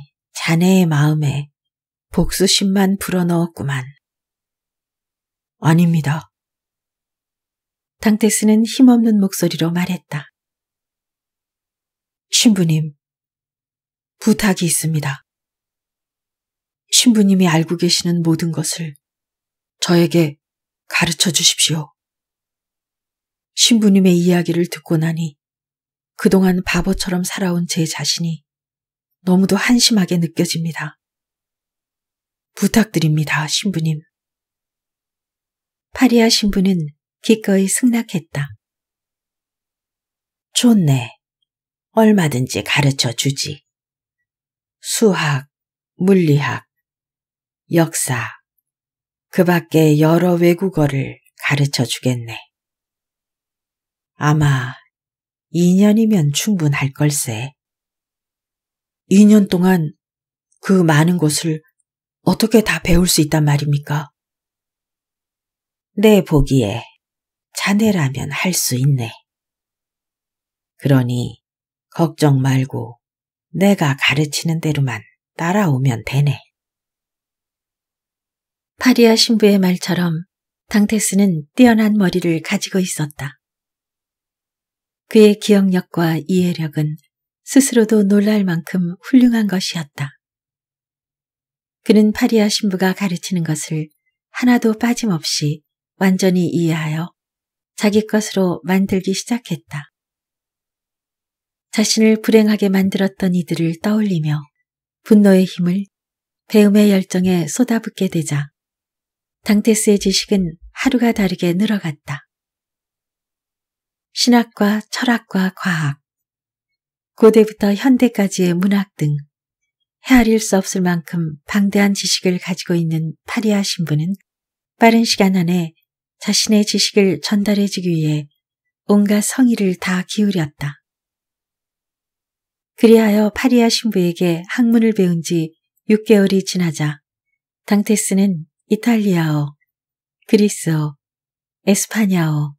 자네의 마음에 복수심만 불어넣었구만. 아닙니다. 당테스는 힘없는 목소리로 말했다. 신부님, 부탁이 있습니다. 신부님이 알고 계시는 모든 것을 저에게 가르쳐 주십시오. 신부님의 이야기를 듣고 나니 그동안 바보처럼 살아온 제 자신이 너무도 한심하게 느껴집니다. 부탁드립니다, 신부님. 파리아 신부는 기꺼이 승낙했다. 좋네. 얼마든지 가르쳐 주지. 수학, 물리학, 역사, 그 밖에 여러 외국어를 가르쳐 주겠네. 아마 2년이면 충분할 걸세. 2년 동안 그 많은 곳을 어떻게 다 배울 수 있단 말입니까? 내 보기에 자네라면 할 수 있네. 그러니 걱정 말고 내가 가르치는 대로만 따라오면 되네. 파리아 신부의 말처럼 당테스는 뛰어난 머리를 가지고 있었다. 그의 기억력과 이해력은 스스로도 놀랄 만큼 훌륭한 것이었다. 그는 파리아 신부가 가르치는 것을 하나도 빠짐없이 완전히 이해하여 자기 것으로 만들기 시작했다. 자신을 불행하게 만들었던 이들을 떠올리며 분노의 힘을 배움의 열정에 쏟아붓게 되자 당테스의 지식은 하루가 다르게 늘어갔다. 신학과 철학과 과학, 고대부터 현대까지의 문학 등 헤아릴 수 없을 만큼 방대한 지식을 가지고 있는 파리아 신부는 빠른 시간 안에 자신의 지식을 전달해주기 위해 온갖 성의를 다 기울였다. 그리하여 파리아 신부에게 학문을 배운 지 6개월이 지나자 당테스는 이탈리아어, 그리스어, 에스파냐어,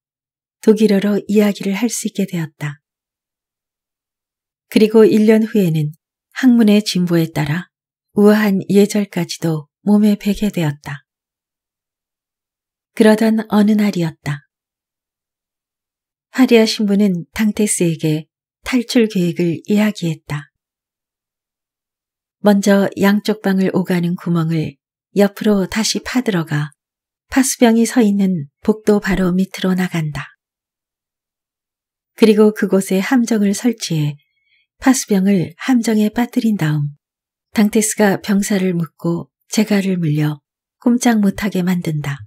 독일어로 이야기를 할 수 있게 되었다. 그리고 1년 후에는 학문의 진보에 따라 우아한 예절까지도 몸에 배게 되었다. 그러던 어느 날이었다. 하리아 신부는 당테스에게 탈출 계획을 이야기했다. 먼저 양쪽 방을 오가는 구멍을 옆으로 다시 파들어가 파수병이 서 있는 복도 바로 밑으로 나간다. 그리고 그곳에 함정을 설치해 파수병을 함정에 빠뜨린 다음 당테스가 병사를 묶고 재갈을 물려 꼼짝 못하게 만든다.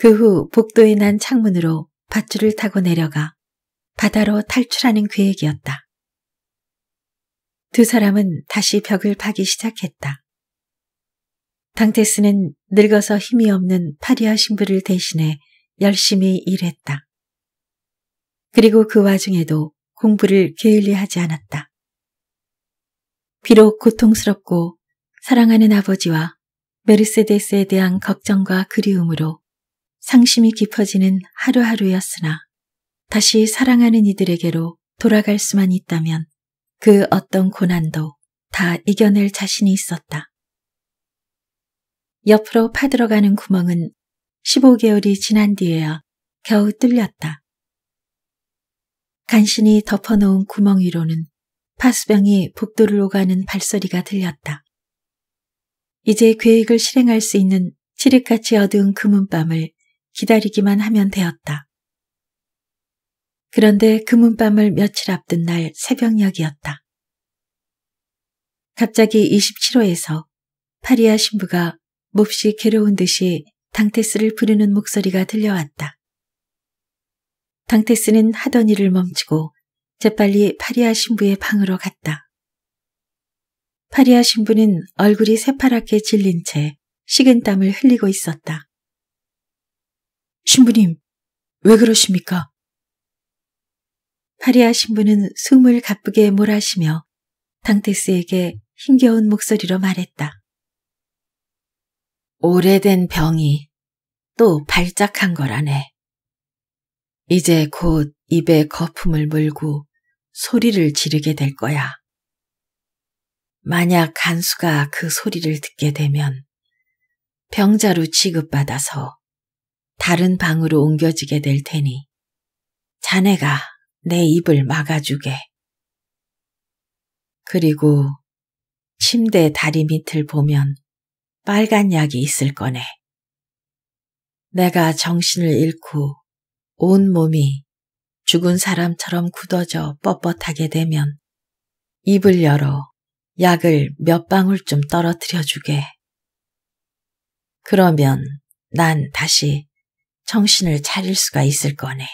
그후 복도에 난 창문으로 밧줄을 타고 내려가 바다로 탈출하는 계획이었다. 두 사람은 다시 벽을 파기 시작했다. 당테스는 늙어서 힘이 없는 파리아 신부를 대신해 열심히 일했다. 그리고 그 와중에도 공부를 게을리하지 않았다. 비록 고통스럽고 사랑하는 아버지와 메르세데스에 대한 걱정과 그리움으로 상심이 깊어지는 하루하루였으나 다시 사랑하는 이들에게로 돌아갈 수만 있다면 그 어떤 고난도 다 이겨낼 자신이 있었다. 옆으로 파들어가는 구멍은 15개월이 지난 뒤에야 겨우 뚫렸다. 간신히 덮어놓은 구멍 위로는 파수병이 복도를 오가는 발소리가 들렸다. 이제 계획을 실행할 수 있는 칠흑같이 어두운 금은밤을 기다리기만 하면 되었다. 그런데 금은밤을 그 며칠 앞둔 날 새벽녘이었다. 갑자기 27호에서 파리아 신부가 몹시 괴로운 듯이 당테스를 부르는 목소리가 들려왔다. 당테스는 하던 일을 멈추고 재빨리 파리아 신부의 방으로 갔다. 파리아 신부는 얼굴이 새파랗게 질린 채 식은 땀을 흘리고 있었다. 신부님, 왜 그러십니까? 파리아 신부는 숨을 가쁘게 몰아쉬며 당테스에게 힘겨운 목소리로 말했다. 오래된 병이 또 발작한 거라네. 이제 곧 입에 거품을 물고 소리를 지르게 될 거야. 만약 간수가 그 소리를 듣게 되면 병자로 취급받아서 다른 방으로 옮겨지게 될 테니 자네가 내 입을 막아주게. 그리고 침대 다리 밑을 보면 빨간 약이 있을 거네. 내가 정신을 잃고 온 몸이 죽은 사람처럼 굳어져 뻣뻣하게 되면 입을 열어 약을 몇 방울 쯤 떨어뜨려 주게. 그러면 난 다시 정신을 차릴 수가 있을 거네.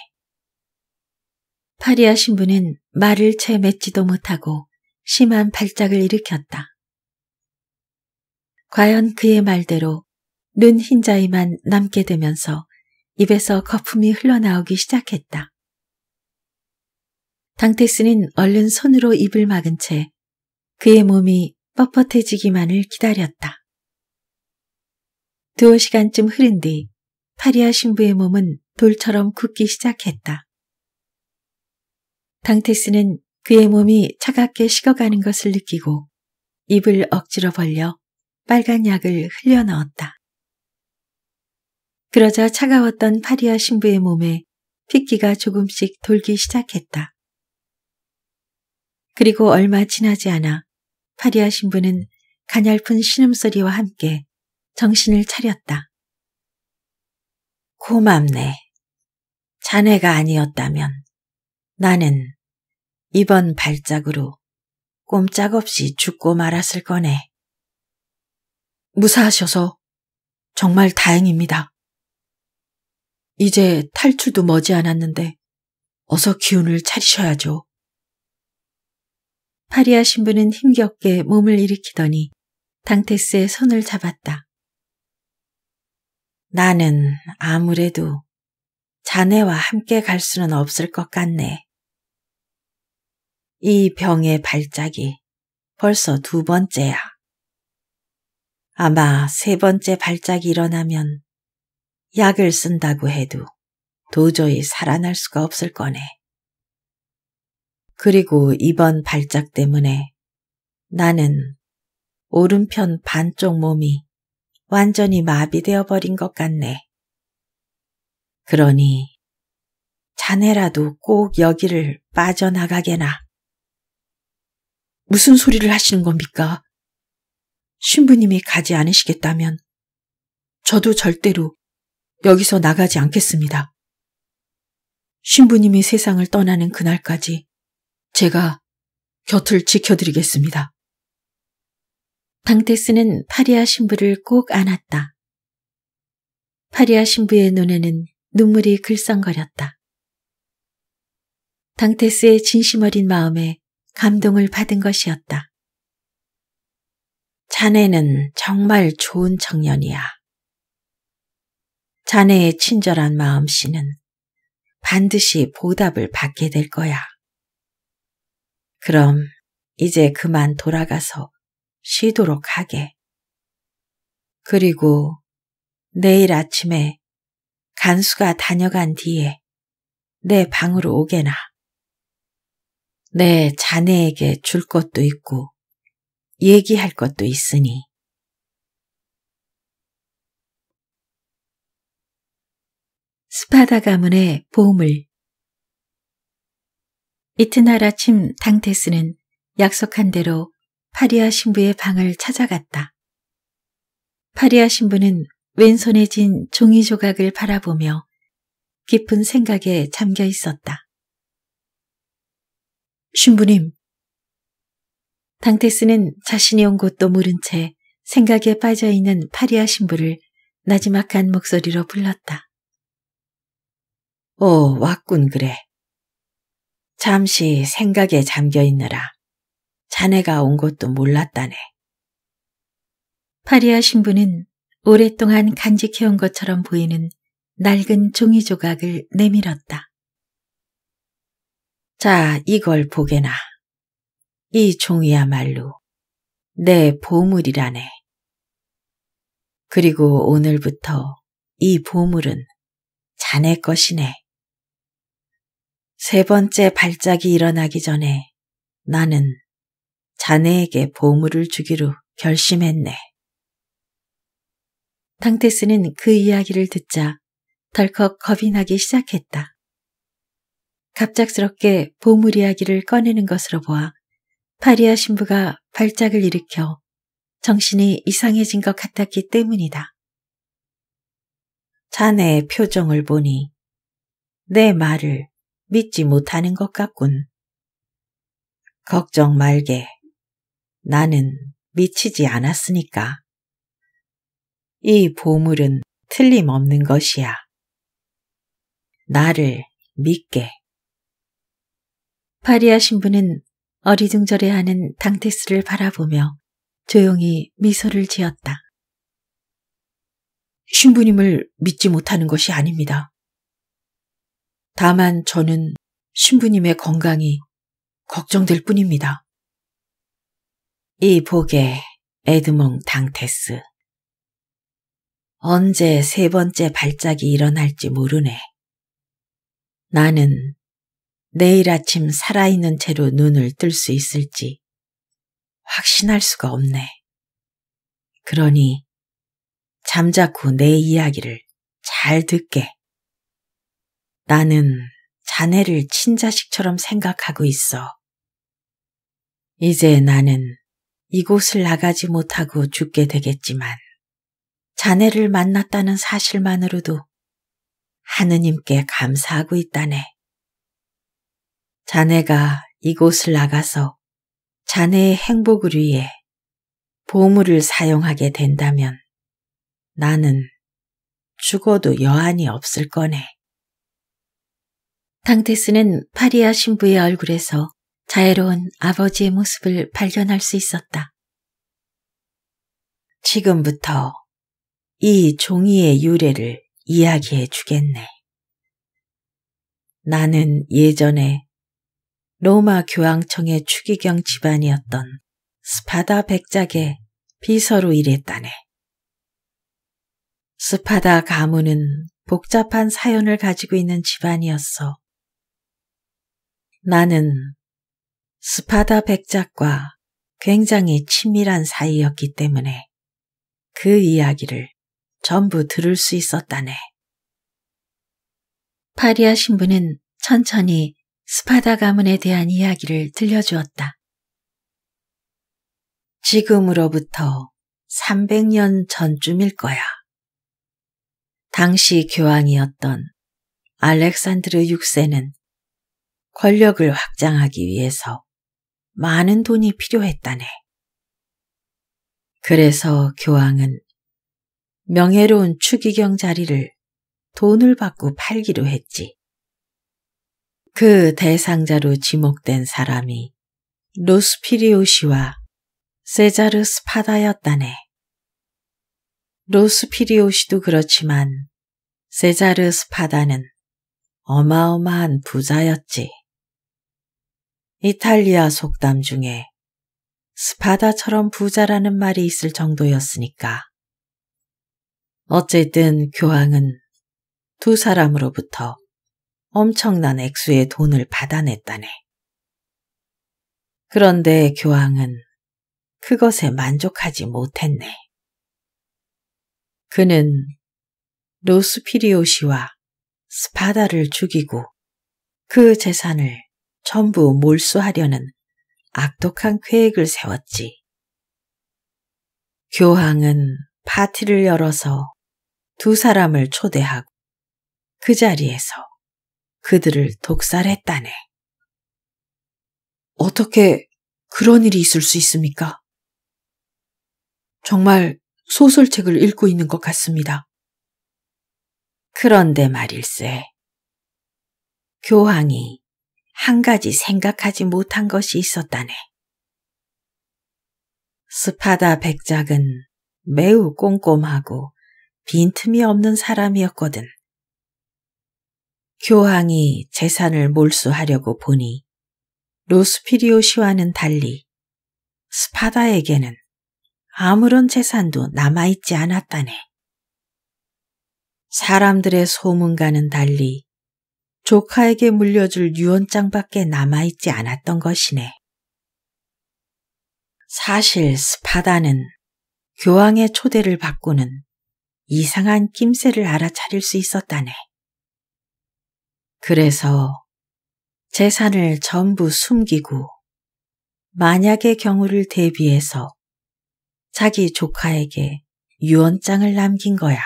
파리아 신부는 말을 채 맺지도 못하고 심한 발작을 일으켰다. 과연 그의 말대로 눈 흰자이만 남게 되면서 입에서 거품이 흘러나오기 시작했다. 당테스는 얼른 손으로 입을 막은 채 그의 몸이 뻣뻣해지기만을 기다렸다. 두어 시간쯤 흐른 뒤 파리아 신부의 몸은 돌처럼 굳기 시작했다. 당테스는 그의 몸이 차갑게 식어가는 것을 느끼고 입을 억지로 벌려 빨간 약을 흘려넣었다. 그러자 차가웠던 파리아 신부의 몸에 핏기가 조금씩 돌기 시작했다. 그리고 얼마 지나지 않아 파리아 신부는 가냘픈 신음소리와 함께 정신을 차렸다. 고맙네. 자네가 아니었다면 나는 이번 발작으로 꼼짝없이 죽고 말았을 거네. 무사하셔서 정말 다행입니다. 이제 탈출도 머지 않았는데 어서 기운을 차리셔야죠. 파리아 신부는 힘겹게 몸을 일으키더니 당테스의 손을 잡았다. 나는 아무래도 자네와 함께 갈 수는 없을 것 같네. 이 병의 발작이 벌써 두 번째야. 아마 세 번째 발작이 일어나면 약을 쓴다고 해도 도저히 살아날 수가 없을 거네. 그리고 이번 발작 때문에 나는 오른편 반쪽 몸이 완전히 마비되어 버린 것 같네. 그러니 자네라도 꼭 여기를 빠져나가게나. 무슨 소리를 하시는 겁니까? 신부님이 가지 않으시겠다면 저도 절대로 여기서 나가지 않겠습니다. 신부님이 세상을 떠나는 그날까지 제가 곁을 지켜드리겠습니다. 방테스는 파리아 신부를 꼭 안았다. 파리아 신부의 눈에는 눈물이 글썽거렸다. 당테스의 진심 어린 마음에 감동을 받은 것이었다. 자네는 정말 좋은 청년이야. 자네의 친절한 마음씨는 반드시 보답을 받게 될 거야. 그럼 이제 그만 돌아가서 쉬도록 하게. 그리고 내일 아침에 간수가 다녀간 뒤에 내 방으로 오게나. 내 자네에게 줄 것도 있고 얘기할 것도 있으니. 스파다 가문의 보물 이튿날 아침 당테스는 약속한 대로 파리아 신부의 방을 찾아갔다. 파리아 신부는 왼손에 쥔 종이 조각을 바라보며 깊은 생각에 잠겨 있었다. 신부님. 당테스는 자신이 온 곳도 모른 채 생각에 빠져 있는 파리아 신부를 나지막한 목소리로 불렀다. 오, 어, 왔군 그래. 잠시 생각에 잠겨 있느라 자네가 온 것도 몰랐다네. 파리아 신부는 오랫동안 간직해온 것처럼 보이는 낡은 종이 조각을 내밀었다. 자, 이걸 보게나. 이 종이야말로 내 보물이라네. 그리고 오늘부터 이 보물은 자네 것이네. 세 번째 발작이 일어나기 전에 나는 자네에게 보물을 주기로 결심했네. 탕테스는 그 이야기를 듣자 덜컥 겁이 나기 시작했다. 갑작스럽게 보물 이야기를 꺼내는 것으로 보아 파리아 신부가 발작을 일으켜 정신이 이상해진 것 같았기 때문이다. 자네의 표정을 보니 내 말을 믿지 못하는 것 같군. 걱정 말게. 나는 미치지 않았으니까. 이 보물은 틀림없는 것이야. 나를 믿게. 파리아 신부는 어리둥절해하는 당테스를 바라보며 조용히 미소를 지었다. 신부님을 믿지 못하는 것이 아닙니다. 다만 저는 신부님의 건강이 걱정될 뿐입니다. 이 복에 에드몽 당테스. 언제 세 번째 발작이 일어날지 모르네. 나는 내일 아침 살아있는 채로 눈을 뜰 수 있을지 확신할 수가 없네. 그러니 잠자코 내 이야기를 잘 듣게. 나는 자네를 친자식처럼 생각하고 있어. 이제 나는 이곳을 나가지 못하고 죽게 되겠지만 자네를 만났다는 사실만으로도 하느님께 감사하고 있다네. 자네가 이곳을 나가서 자네의 행복을 위해 보물을 사용하게 된다면 나는 죽어도 여한이 없을 거네. 탕테스는 파리아 신부의 얼굴에서 자애로운 아버지의 모습을 발견할 수 있었다. 지금부터 이 종이의 유래를 이야기해 주겠네. 나는 예전에 로마 교황청의 추기경 집안이었던 스파다 백작의 비서로 일했다네. 스파다 가문은 복잡한 사연을 가지고 있는 집안이었어. 나는 스파다 백작과 굉장히 친밀한 사이였기 때문에 그 이야기를 전부 들을 수 있었다네. 파리아 신부는 천천히 스파다 가문에 대한 이야기를 들려주었다. 지금으로부터 300년 전쯤일 거야. 당시 교황이었던 알렉산드르 6세는 권력을 확장하기 위해서 많은 돈이 필요했다네. 그래서 교황은 명예로운 추기경 자리를 돈을 받고 팔기로 했지. 그 대상자로 지목된 사람이 로스피리오시와 세자르 스파다였다네. 로스피리오시도 그렇지만 세자르 스파다는 어마어마한 부자였지. 이탈리아 속담 중에 스파다처럼 부자라는 말이 있을 정도였으니까. 어쨌든 교황은 두 사람으로부터 엄청난 액수의 돈을 받아냈다네. 그런데 교황은 그것에 만족하지 못했네. 그는 로스피리오 시와 스파다를 죽이고 그 재산을 전부 몰수하려는 악독한 계획을 세웠지. 교황은 파티를 열어서 두 사람을 초대하고 그 자리에서 그들을 독살했다네. 어떻게 그런 일이 있을 수 있습니까? 정말 소설책을 읽고 있는 것 같습니다. 그런데 말일세. 교황이 한 가지 생각하지 못한 것이 있었다네. 스파다 백작은 매우 꼼꼼하고 빈틈이 없는 사람이었거든. 교황이 재산을 몰수하려고 보니 로스피리오 시와는 달리 스파다에게는 아무런 재산도 남아있지 않았다네. 사람들의 소문과는 달리 조카에게 물려줄 유언장밖에 남아있지 않았던 것이네. 사실 스파다는 교황의 초대를 받고는 이상한 낌새를 알아차릴 수 있었다네. 그래서 재산을 전부 숨기고 만약의 경우를 대비해서 자기 조카에게 유언장을 남긴 거야.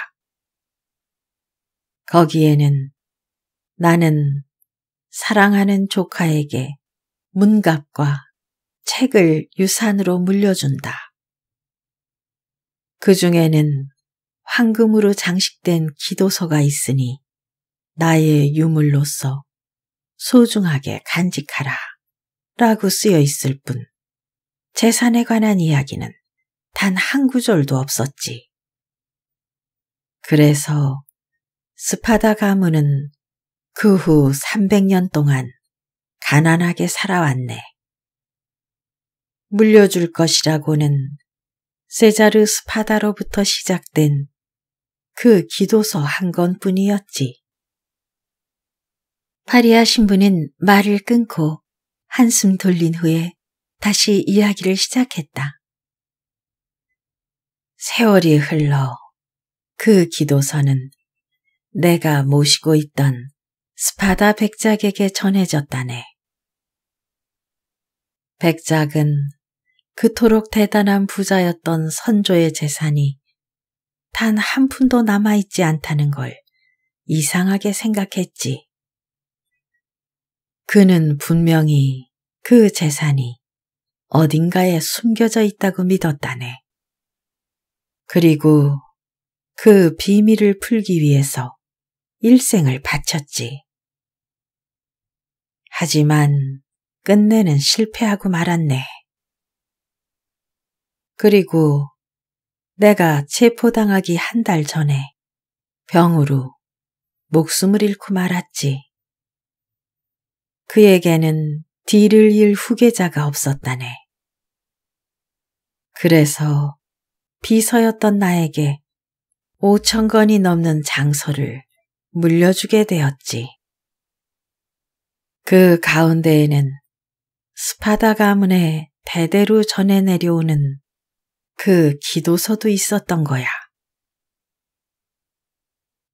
거기에는 나는 사랑하는 조카에게 문갑과 책을 유산으로 물려준다. 그 중에는 황금으로 장식된 기도서가 있으니 나의 유물로서 소중하게 간직하라 라고 쓰여 있을 뿐 재산에 관한 이야기는 단 한 구절도 없었지. 그래서 스파다 가문은 그후 300년 동안 가난하게 살아왔네. 물려줄 것이라고는 세자르 스파다로부터 시작된 그 기도서 한건뿐이었지 파리아 신부는 말을 끊고 한숨 돌린 후에 다시 이야기를 시작했다. 세월이 흘러 그 기도서는 내가 모시고 있던 스파다 백작에게 전해졌다네. 백작은 그토록 대단한 부자였던 선조의 재산이 단 한 푼도 남아있지 않다는 걸 이상하게 생각했지. 그는 분명히 그 재산이 어딘가에 숨겨져 있다고 믿었다네. 그리고 그 비밀을 풀기 위해서 일생을 바쳤지. 하지만 끝내는 실패하고 말았네. 그리고 내가 체포당하기 한 달 전에 병으로 목숨을 잃고 말았지. 그에게는 뒤를 잃 후계자가 없었다네. 그래서 비서였던 나에게 5천 건이 넘는 장서를 물려주게 되었지. 그 가운데에는 스파다 가문의 대대로 전해 내려오는 그 기도서도 있었던 거야.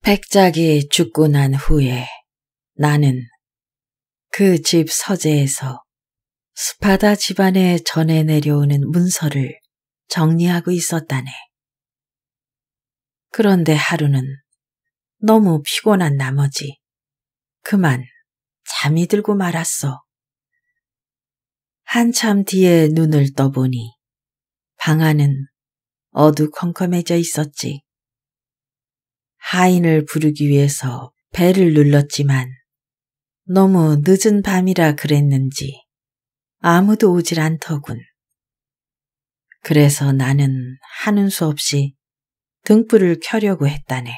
백작이 죽고 난 후에 나는 그 집 서재에서 스파다 집안에 전해 내려오는 문서를 정리하고 있었다네. 그런데 하루는 너무 피곤한 나머지 그만 잠이 들고 말았어. 한참 뒤에 눈을 떠보니 방 안은 어두컴컴해져 있었지. 하인을 부르기 위해서 배를 눌렀지만 너무 늦은 밤이라 그랬는지 아무도 오질 않더군. 그래서 나는 하는 수 없이 등불을 켜려고 했다네.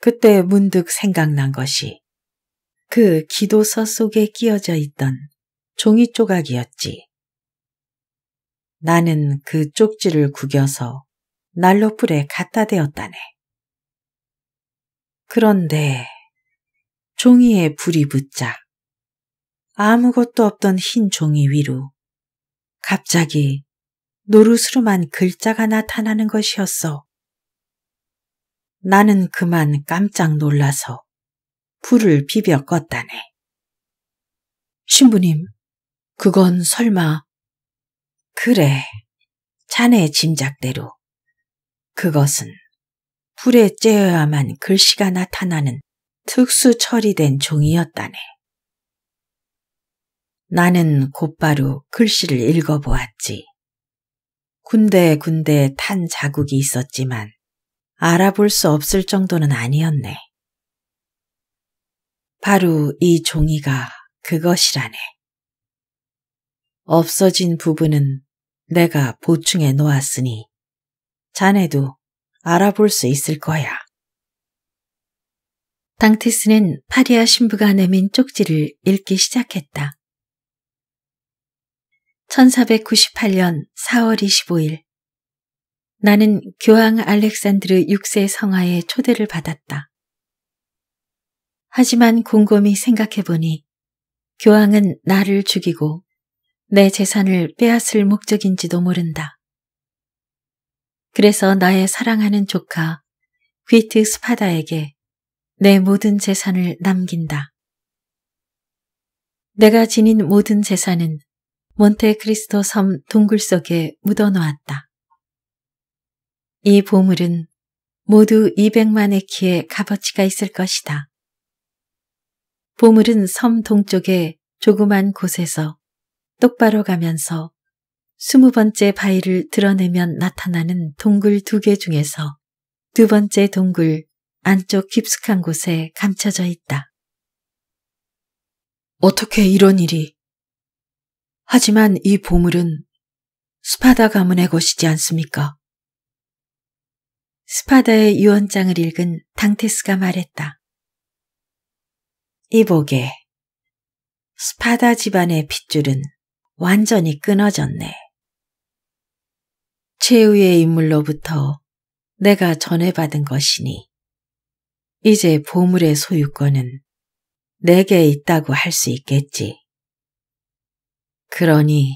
그때 문득 생각난 것이 그 기도서 속에 끼어져 있던 종이 조각이었지. 나는 그 쪽지를 구겨서 난로불에 갖다 대었다네. 그런데 종이에 불이 붙자 아무것도 없던 흰 종이 위로 갑자기 노릇으로만 글자가 나타나는 것이었어. 나는 그만 깜짝 놀라서 불을 비벼 껐다네. 신부님, 그건 설마. 그래, 자네 짐작대로. 그것은 불에 쬐어야만 글씨가 나타나는 특수 처리된 종이였다네. 나는 곧바로 글씨를 읽어보았지. 군데군데 탄 자국이 있었지만 알아볼 수 없을 정도는 아니었네. 바로 이 종이가 그것이라네. 없어진 부분은 내가 보충해 놓았으니 자네도 알아볼 수 있을 거야. 당티스는 파리아 신부가 내민 쪽지를 읽기 시작했다. 1498년 4월 25일 나는 교황 알렉산드르 6세 성하의 초대를 받았다. 하지만 곰곰이 생각해보니 교황은 나를 죽이고 내 재산을 빼앗을 목적인지도 모른다. 그래서 나의 사랑하는 조카 휘트 스파다에게 내 모든 재산을 남긴다. 내가 지닌 모든 재산은 몬테크리스토 섬 동굴 속에 묻어놓았다. 이 보물은 모두 200만 에키의 값어치가 있을 것이다. 보물은 섬 동쪽의 조그만 곳에서 똑바로 가면서 스무 번째 바위를 드러내면 나타나는 동굴 두 개 중에서 두 번째 동굴 안쪽 깊숙한 곳에 감춰져 있다. 어떻게 이런 일이? 하지만 이 보물은 스파다 가문의 것이지 않습니까? 스파다의 유언장을 읽은 당테스가 말했다. 이보게. 스파다 집안의 핏줄은 완전히 끊어졌네. 최후의 인물로부터 내가 전해받은 것이니 이제 보물의 소유권은 내게 있다고 할 수 있겠지. 그러니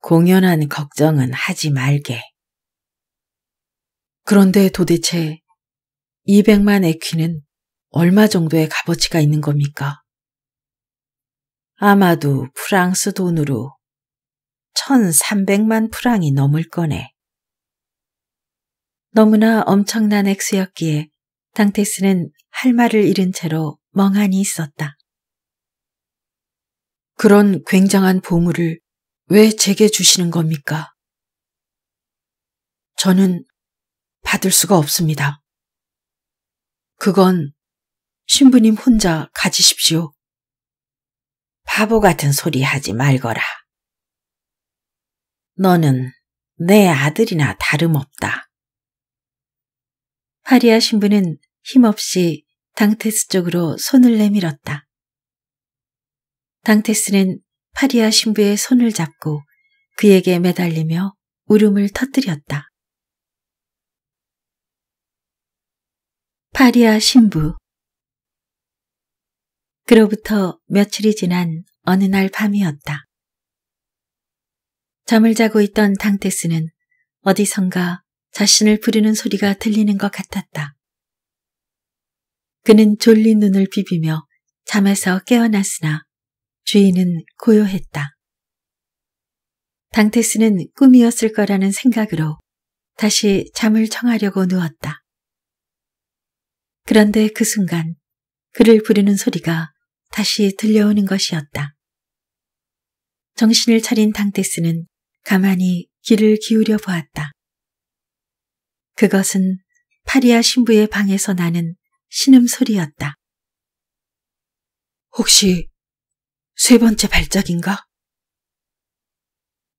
공연한 걱정은 하지 말게. 그런데 도대체 200만 에퀴는 얼마 정도의 값어치가 있는 겁니까? 아마도 프랑스 돈으로 1300만 프랑이 넘을 거네. 너무나 엄청난 액수였기에 당테스는 할 말을 잃은 채로 멍하니 있었다. 그런 굉장한 보물을 왜 제게 주시는 겁니까? 저는 받을 수가 없습니다. 그건 신부님 혼자 가지십시오. 바보 같은 소리 하지 말거라. 너는 내 아들이나 다름없다. 파리아 신부는 힘없이 당테스 쪽으로 손을 내밀었다. 당테스는 파리아 신부의 손을 잡고 그에게 매달리며 울음을 터뜨렸다. 파리아 신부 그로부터 며칠이 지난 어느 날 밤이었다. 잠을 자고 있던 당테스는 어디선가 자신을 부르는 소리가 들리는 것 같았다. 그는 졸린 눈을 비비며 잠에서 깨어났으나 주인은 고요했다. 당테스는 꿈이었을 거라는 생각으로 다시 잠을 청하려고 누웠다. 그런데 그 순간 그를 부르는 소리가 다시 들려오는 것이었다. 정신을 차린 당테스는 가만히 귀를 기울여 보았다. 그것은 파리아 신부의 방에서 나는 신음소리였다. 혹시 세 번째 발작인가?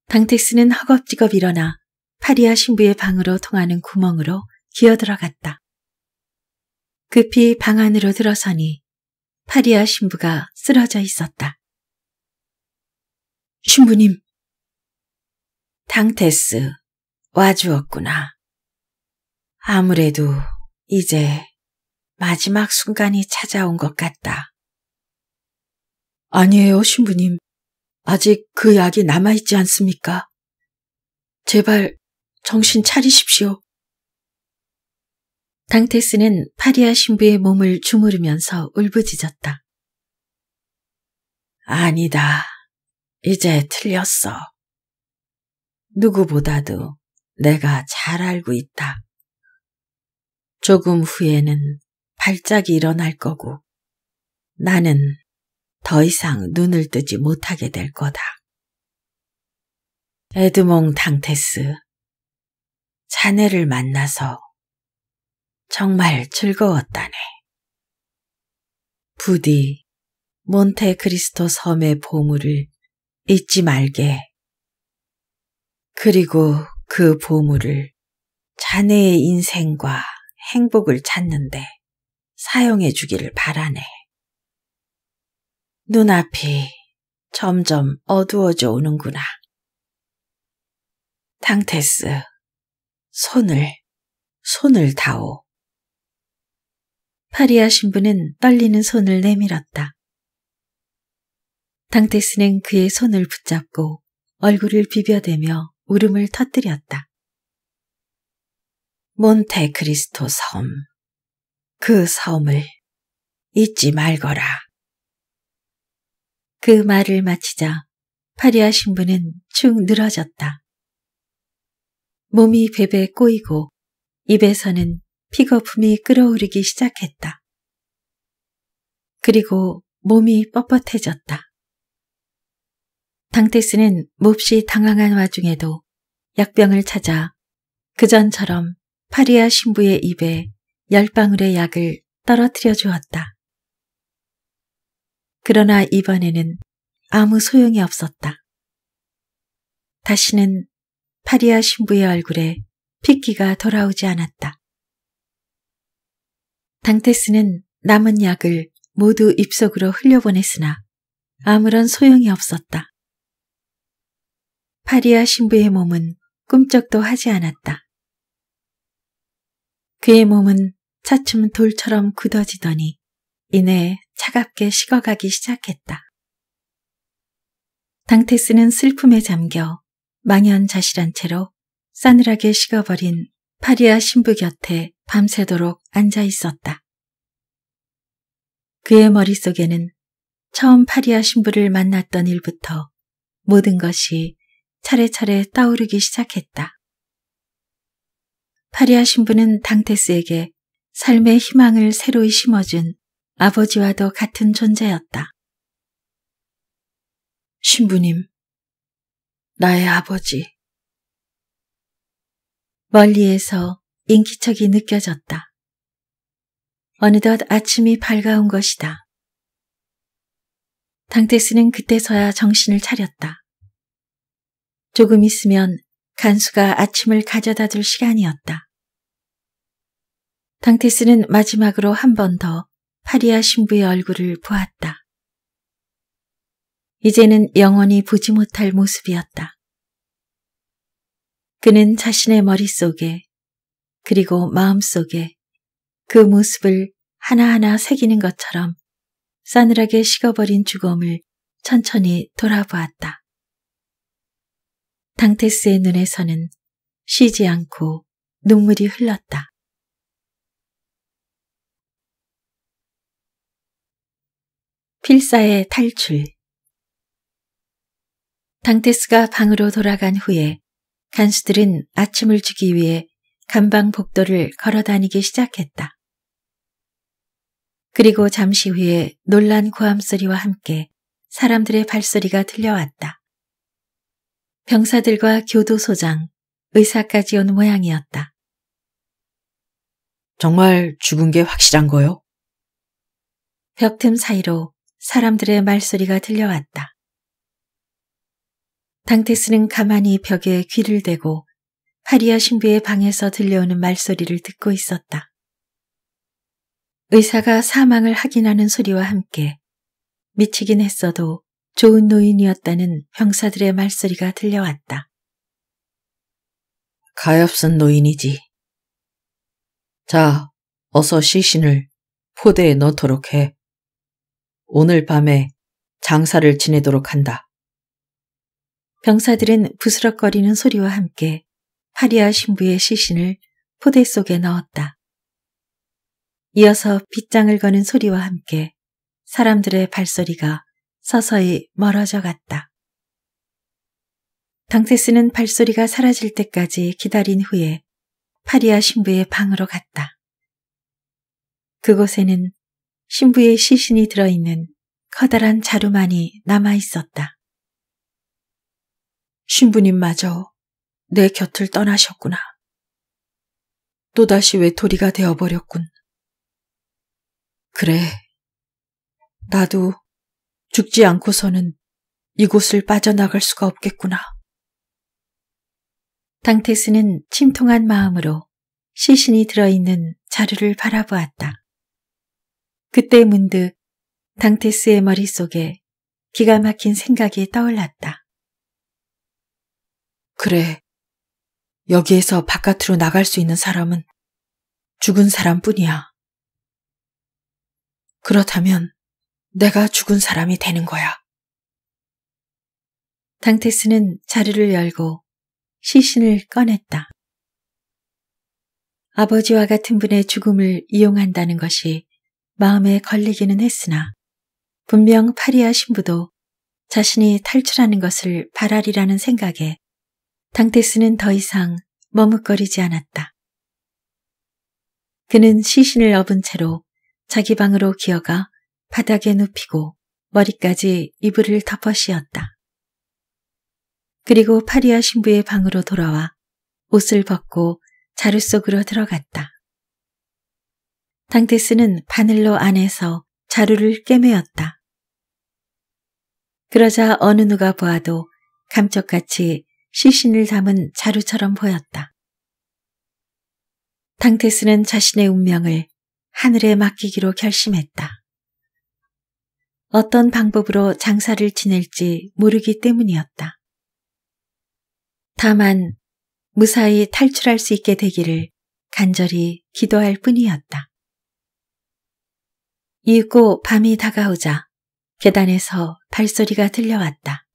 당테스는 허겁지겁 일어나 파리아 신부의 방으로 통하는 구멍으로 기어들어갔다. 급히 방 안으로 들어서니 파리아 신부가 쓰러져 있었다. 신부님. 당테스, 와주었구나. 아무래도 이제 마지막 순간이 찾아온 것 같다. 아니에요, 신부님. 아직 그 약이 남아있지 않습니까? 제발 정신 차리십시오. 당테스는 파리아 신부의 몸을 주무르면서 울부짖었다. 아니다. 이제 틀렸어. 누구보다도 내가 잘 알고 있다. 조금 후에는 발작이 일어날 거고 나는 더 이상 눈을 뜨지 못하게 될 거다. 에드몽 당테스, 자네를 만나서 정말 즐거웠다네. 부디 몬테크리스토 섬의 보물을 잊지 말게. 그리고 그 보물을 자네의 인생과 행복을 찾는데 사용해 주기를 바라네. 눈앞이 점점 어두워져 오는구나. 당테스, 손을, 손을 다오. 파리아 신부는 떨리는 손을 내밀었다. 당테스는 그의 손을 붙잡고 얼굴을 비벼대며 울음을 터뜨렸다. 몬테크리스토 섬. 그 섬을 잊지 말거라. 그 말을 마치자 파리아 신부는 축 늘어졌다. 몸이 베베 꼬이고 입에서는 피거품이 끓어오르기 시작했다. 그리고 몸이 뻣뻣해졌다. 당테스는 몹시 당황한 와중에도 약병을 찾아 그전처럼 파리아 신부의 입에 열 방울의 약을 떨어뜨려 주었다. 그러나 이번에는 아무 소용이 없었다. 다시는 파리아 신부의 얼굴에 핏기가 돌아오지 않았다. 당테스는 남은 약을 모두 입속으로 흘려보냈으나 아무런 소용이 없었다. 파리아 신부의 몸은 꿈쩍도 하지 않았다. 그의 몸은 차츰 돌처럼 굳어지더니 이내 차갑게 식어가기 시작했다. 당테스는 슬픔에 잠겨 망연자실한 채로 싸늘하게 식어버린 파리아 신부 곁에 밤새도록 앉아 있었다. 그의 머릿속에는 처음 파리아 신부를 만났던 일부터 모든 것이 차례차례 떠오르기 시작했다. 파리아 신부는 당테스에게 삶의 희망을 새로이 심어준 아버지와도 같은 존재였다. 신부님, 나의 아버지, 멀리에서 인기척이 느껴졌다. 어느덧 아침이 밝아온 것이다. 당테스는 그때서야 정신을 차렸다. 조금 있으면 간수가 아침을 가져다 줄 시간이었다. 당테스는 마지막으로 한 번 더 파리아 신부의 얼굴을 보았다. 이제는 영원히 보지 못할 모습이었다. 그는 자신의 머릿속에 그리고 마음속에 그 모습을 하나하나 새기는 것처럼 싸늘하게 식어버린 주검을 천천히 돌아보았다. 당테스의 눈에서는 쉬지 않고 눈물이 흘렀다. 필사의 탈출 당테스가 방으로 돌아간 후에 간수들은 아침을 주기 위해 감방 복도를 걸어 다니기 시작했다. 그리고 잠시 후에 놀란 고함 소리와 함께 사람들의 발소리가 들려왔다. 병사들과 교도소장, 의사까지 온 모양이었다. 정말 죽은 게 확실한 거요? 벽틈 사이로 사람들의 말소리가 들려왔다. 당테스는 가만히 벽에 귀를 대고 파리아 신부의 방에서 들려오는 말소리를 듣고 있었다. 의사가 사망을 확인하는 소리와 함께 미치긴 했어도 좋은 노인이었다는 병사들의 말소리가 들려왔다. 가엾은 노인이지. 자, 어서 시신을 포대에 넣도록 해. 오늘 밤에 장사를 지내도록 한다. 병사들은 부스럭거리는 소리와 함께 파리아 신부의 시신을 포대 속에 넣었다. 이어서 빗장을 거는 소리와 함께 사람들의 발소리가 서서히 멀어져 갔다. 당세스는 발소리가 사라질 때까지 기다린 후에 파리아 신부의 방으로 갔다. 그곳에는 신부의 시신이 들어있는 커다란 자루만이 남아 있었다. 신부님마저 내 곁을 떠나셨구나. 또다시 외톨이가 되어버렸군. 그래. 나도 죽지 않고서는 이곳을 빠져나갈 수가 없겠구나. 당테스는 침통한 마음으로 시신이 들어있는 자루를 바라보았다. 그때 문득 당테스의 머릿속에 기가 막힌 생각이 떠올랐다. 그래. 여기에서 바깥으로 나갈 수 있는 사람은 죽은 사람뿐이야. 그렇다면 내가 죽은 사람이 되는 거야. 당테스는 자리를 열고 시신을 꺼냈다. 아버지와 같은 분의 죽음을 이용한다는 것이 마음에 걸리기는 했으나 분명 파리아 신부도 자신이 탈출하는 것을 바라리라는 생각에 당테스는 더 이상 머뭇거리지 않았다. 그는 시신을 업은 채로 자기 방으로 기어가 바닥에 눕히고 머리까지 이불을 덮어 씌었다. 그리고 파리아 신부의 방으로 돌아와 옷을 벗고 자루 속으로 들어갔다. 당테스는 바늘로 안에서 자루를 꿰매었다. 그러자 어느 누가 보아도 감쪽같이 시신을 담은 자루처럼 보였다. 당테스는 자신의 운명을 하늘에 맡기기로 결심했다. 어떤 방법으로 장사를 지낼지 모르기 때문이었다. 다만 무사히 탈출할 수 있게 되기를 간절히 기도할 뿐이었다. 이윽고 밤이 다가오자 계단에서 발소리가 들려왔다.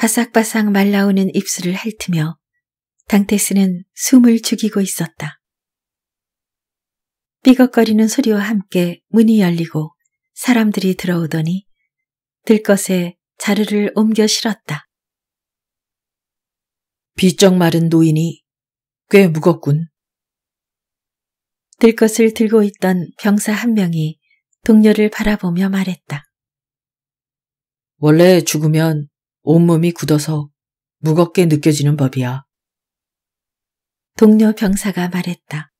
바싹바싹 말라오는 입술을 핥으며 당테스는 숨을 죽이고 있었다. 삐걱거리는 소리와 함께 문이 열리고 사람들이 들어오더니 들것에 자루를 옮겨 실었다. 비쩍 마른 노인이 꽤 무겁군. 들것을 들고 있던 병사 한 명이 동료를 바라보며 말했다. 원래 죽으면 온몸이 굳어서 무겁게 느껴지는 법이야. 동료 병사가 말했다.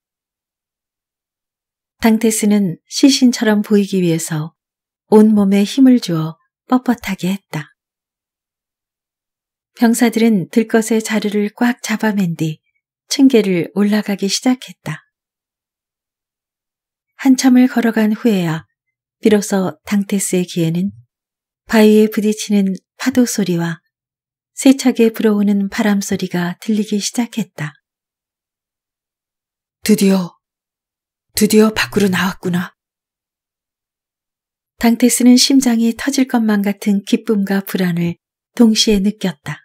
당테스는 시신처럼 보이기 위해서 온몸에 힘을 주어 뻣뻣하게 했다. 병사들은 들것의 자루를 꽉 잡아맨 뒤 층계를 올라가기 시작했다. 한참을 걸어간 후에야 비로소 당테스의 귀에는 바위에 부딪히는 파도 소리와 세차게 불어오는 바람 소리가 들리기 시작했다. 드디어, 드디어 밖으로 나왔구나. 당테스는 심장이 터질 것만 같은 기쁨과 불안을 동시에 느꼈다.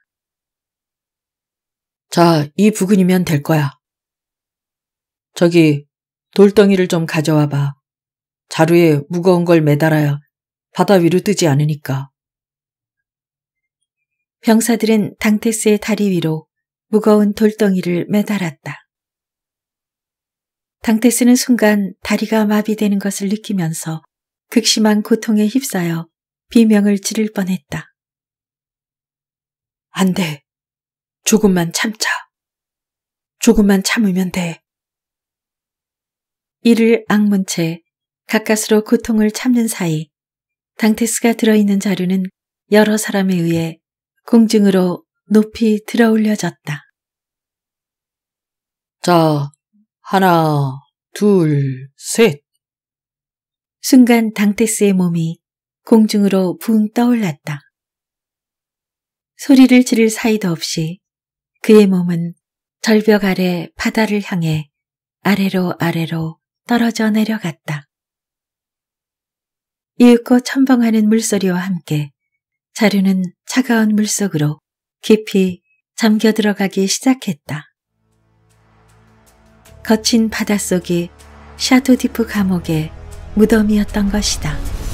자, 이 부근이면 될 거야. 저기, 돌덩이를 좀 가져와 봐. 자루에 무거운 걸 매달아야 바다 위로 뜨지 않으니까. 병사들은 당테스의 다리 위로 무거운 돌덩이를 매달았다. 당테스는 순간 다리가 마비되는 것을 느끼면서 극심한 고통에 휩싸여 비명을 지를 뻔했다. 안 돼. 조금만 참자. 조금만 참으면 돼. 이를 악문 채 가까스로 고통을 참는 사이 당테스가 들어있는 자루는 여러 사람에 의해 공중으로 높이 들어 올려졌다. 자, 하나, 둘, 셋. 순간 당테스의 몸이 공중으로 붕 떠올랐다. 소리를 지를 사이도 없이 그의 몸은 절벽 아래 바다를 향해 아래로 아래로 떨어져 내려갔다. 이윽고 첨벙하는 물소리와 함께 자료는 차가운 물속으로 깊이 잠겨 들어가기 시작했다. 거친 바닷속이 샤토디프 감옥의 무덤이었던 것이다.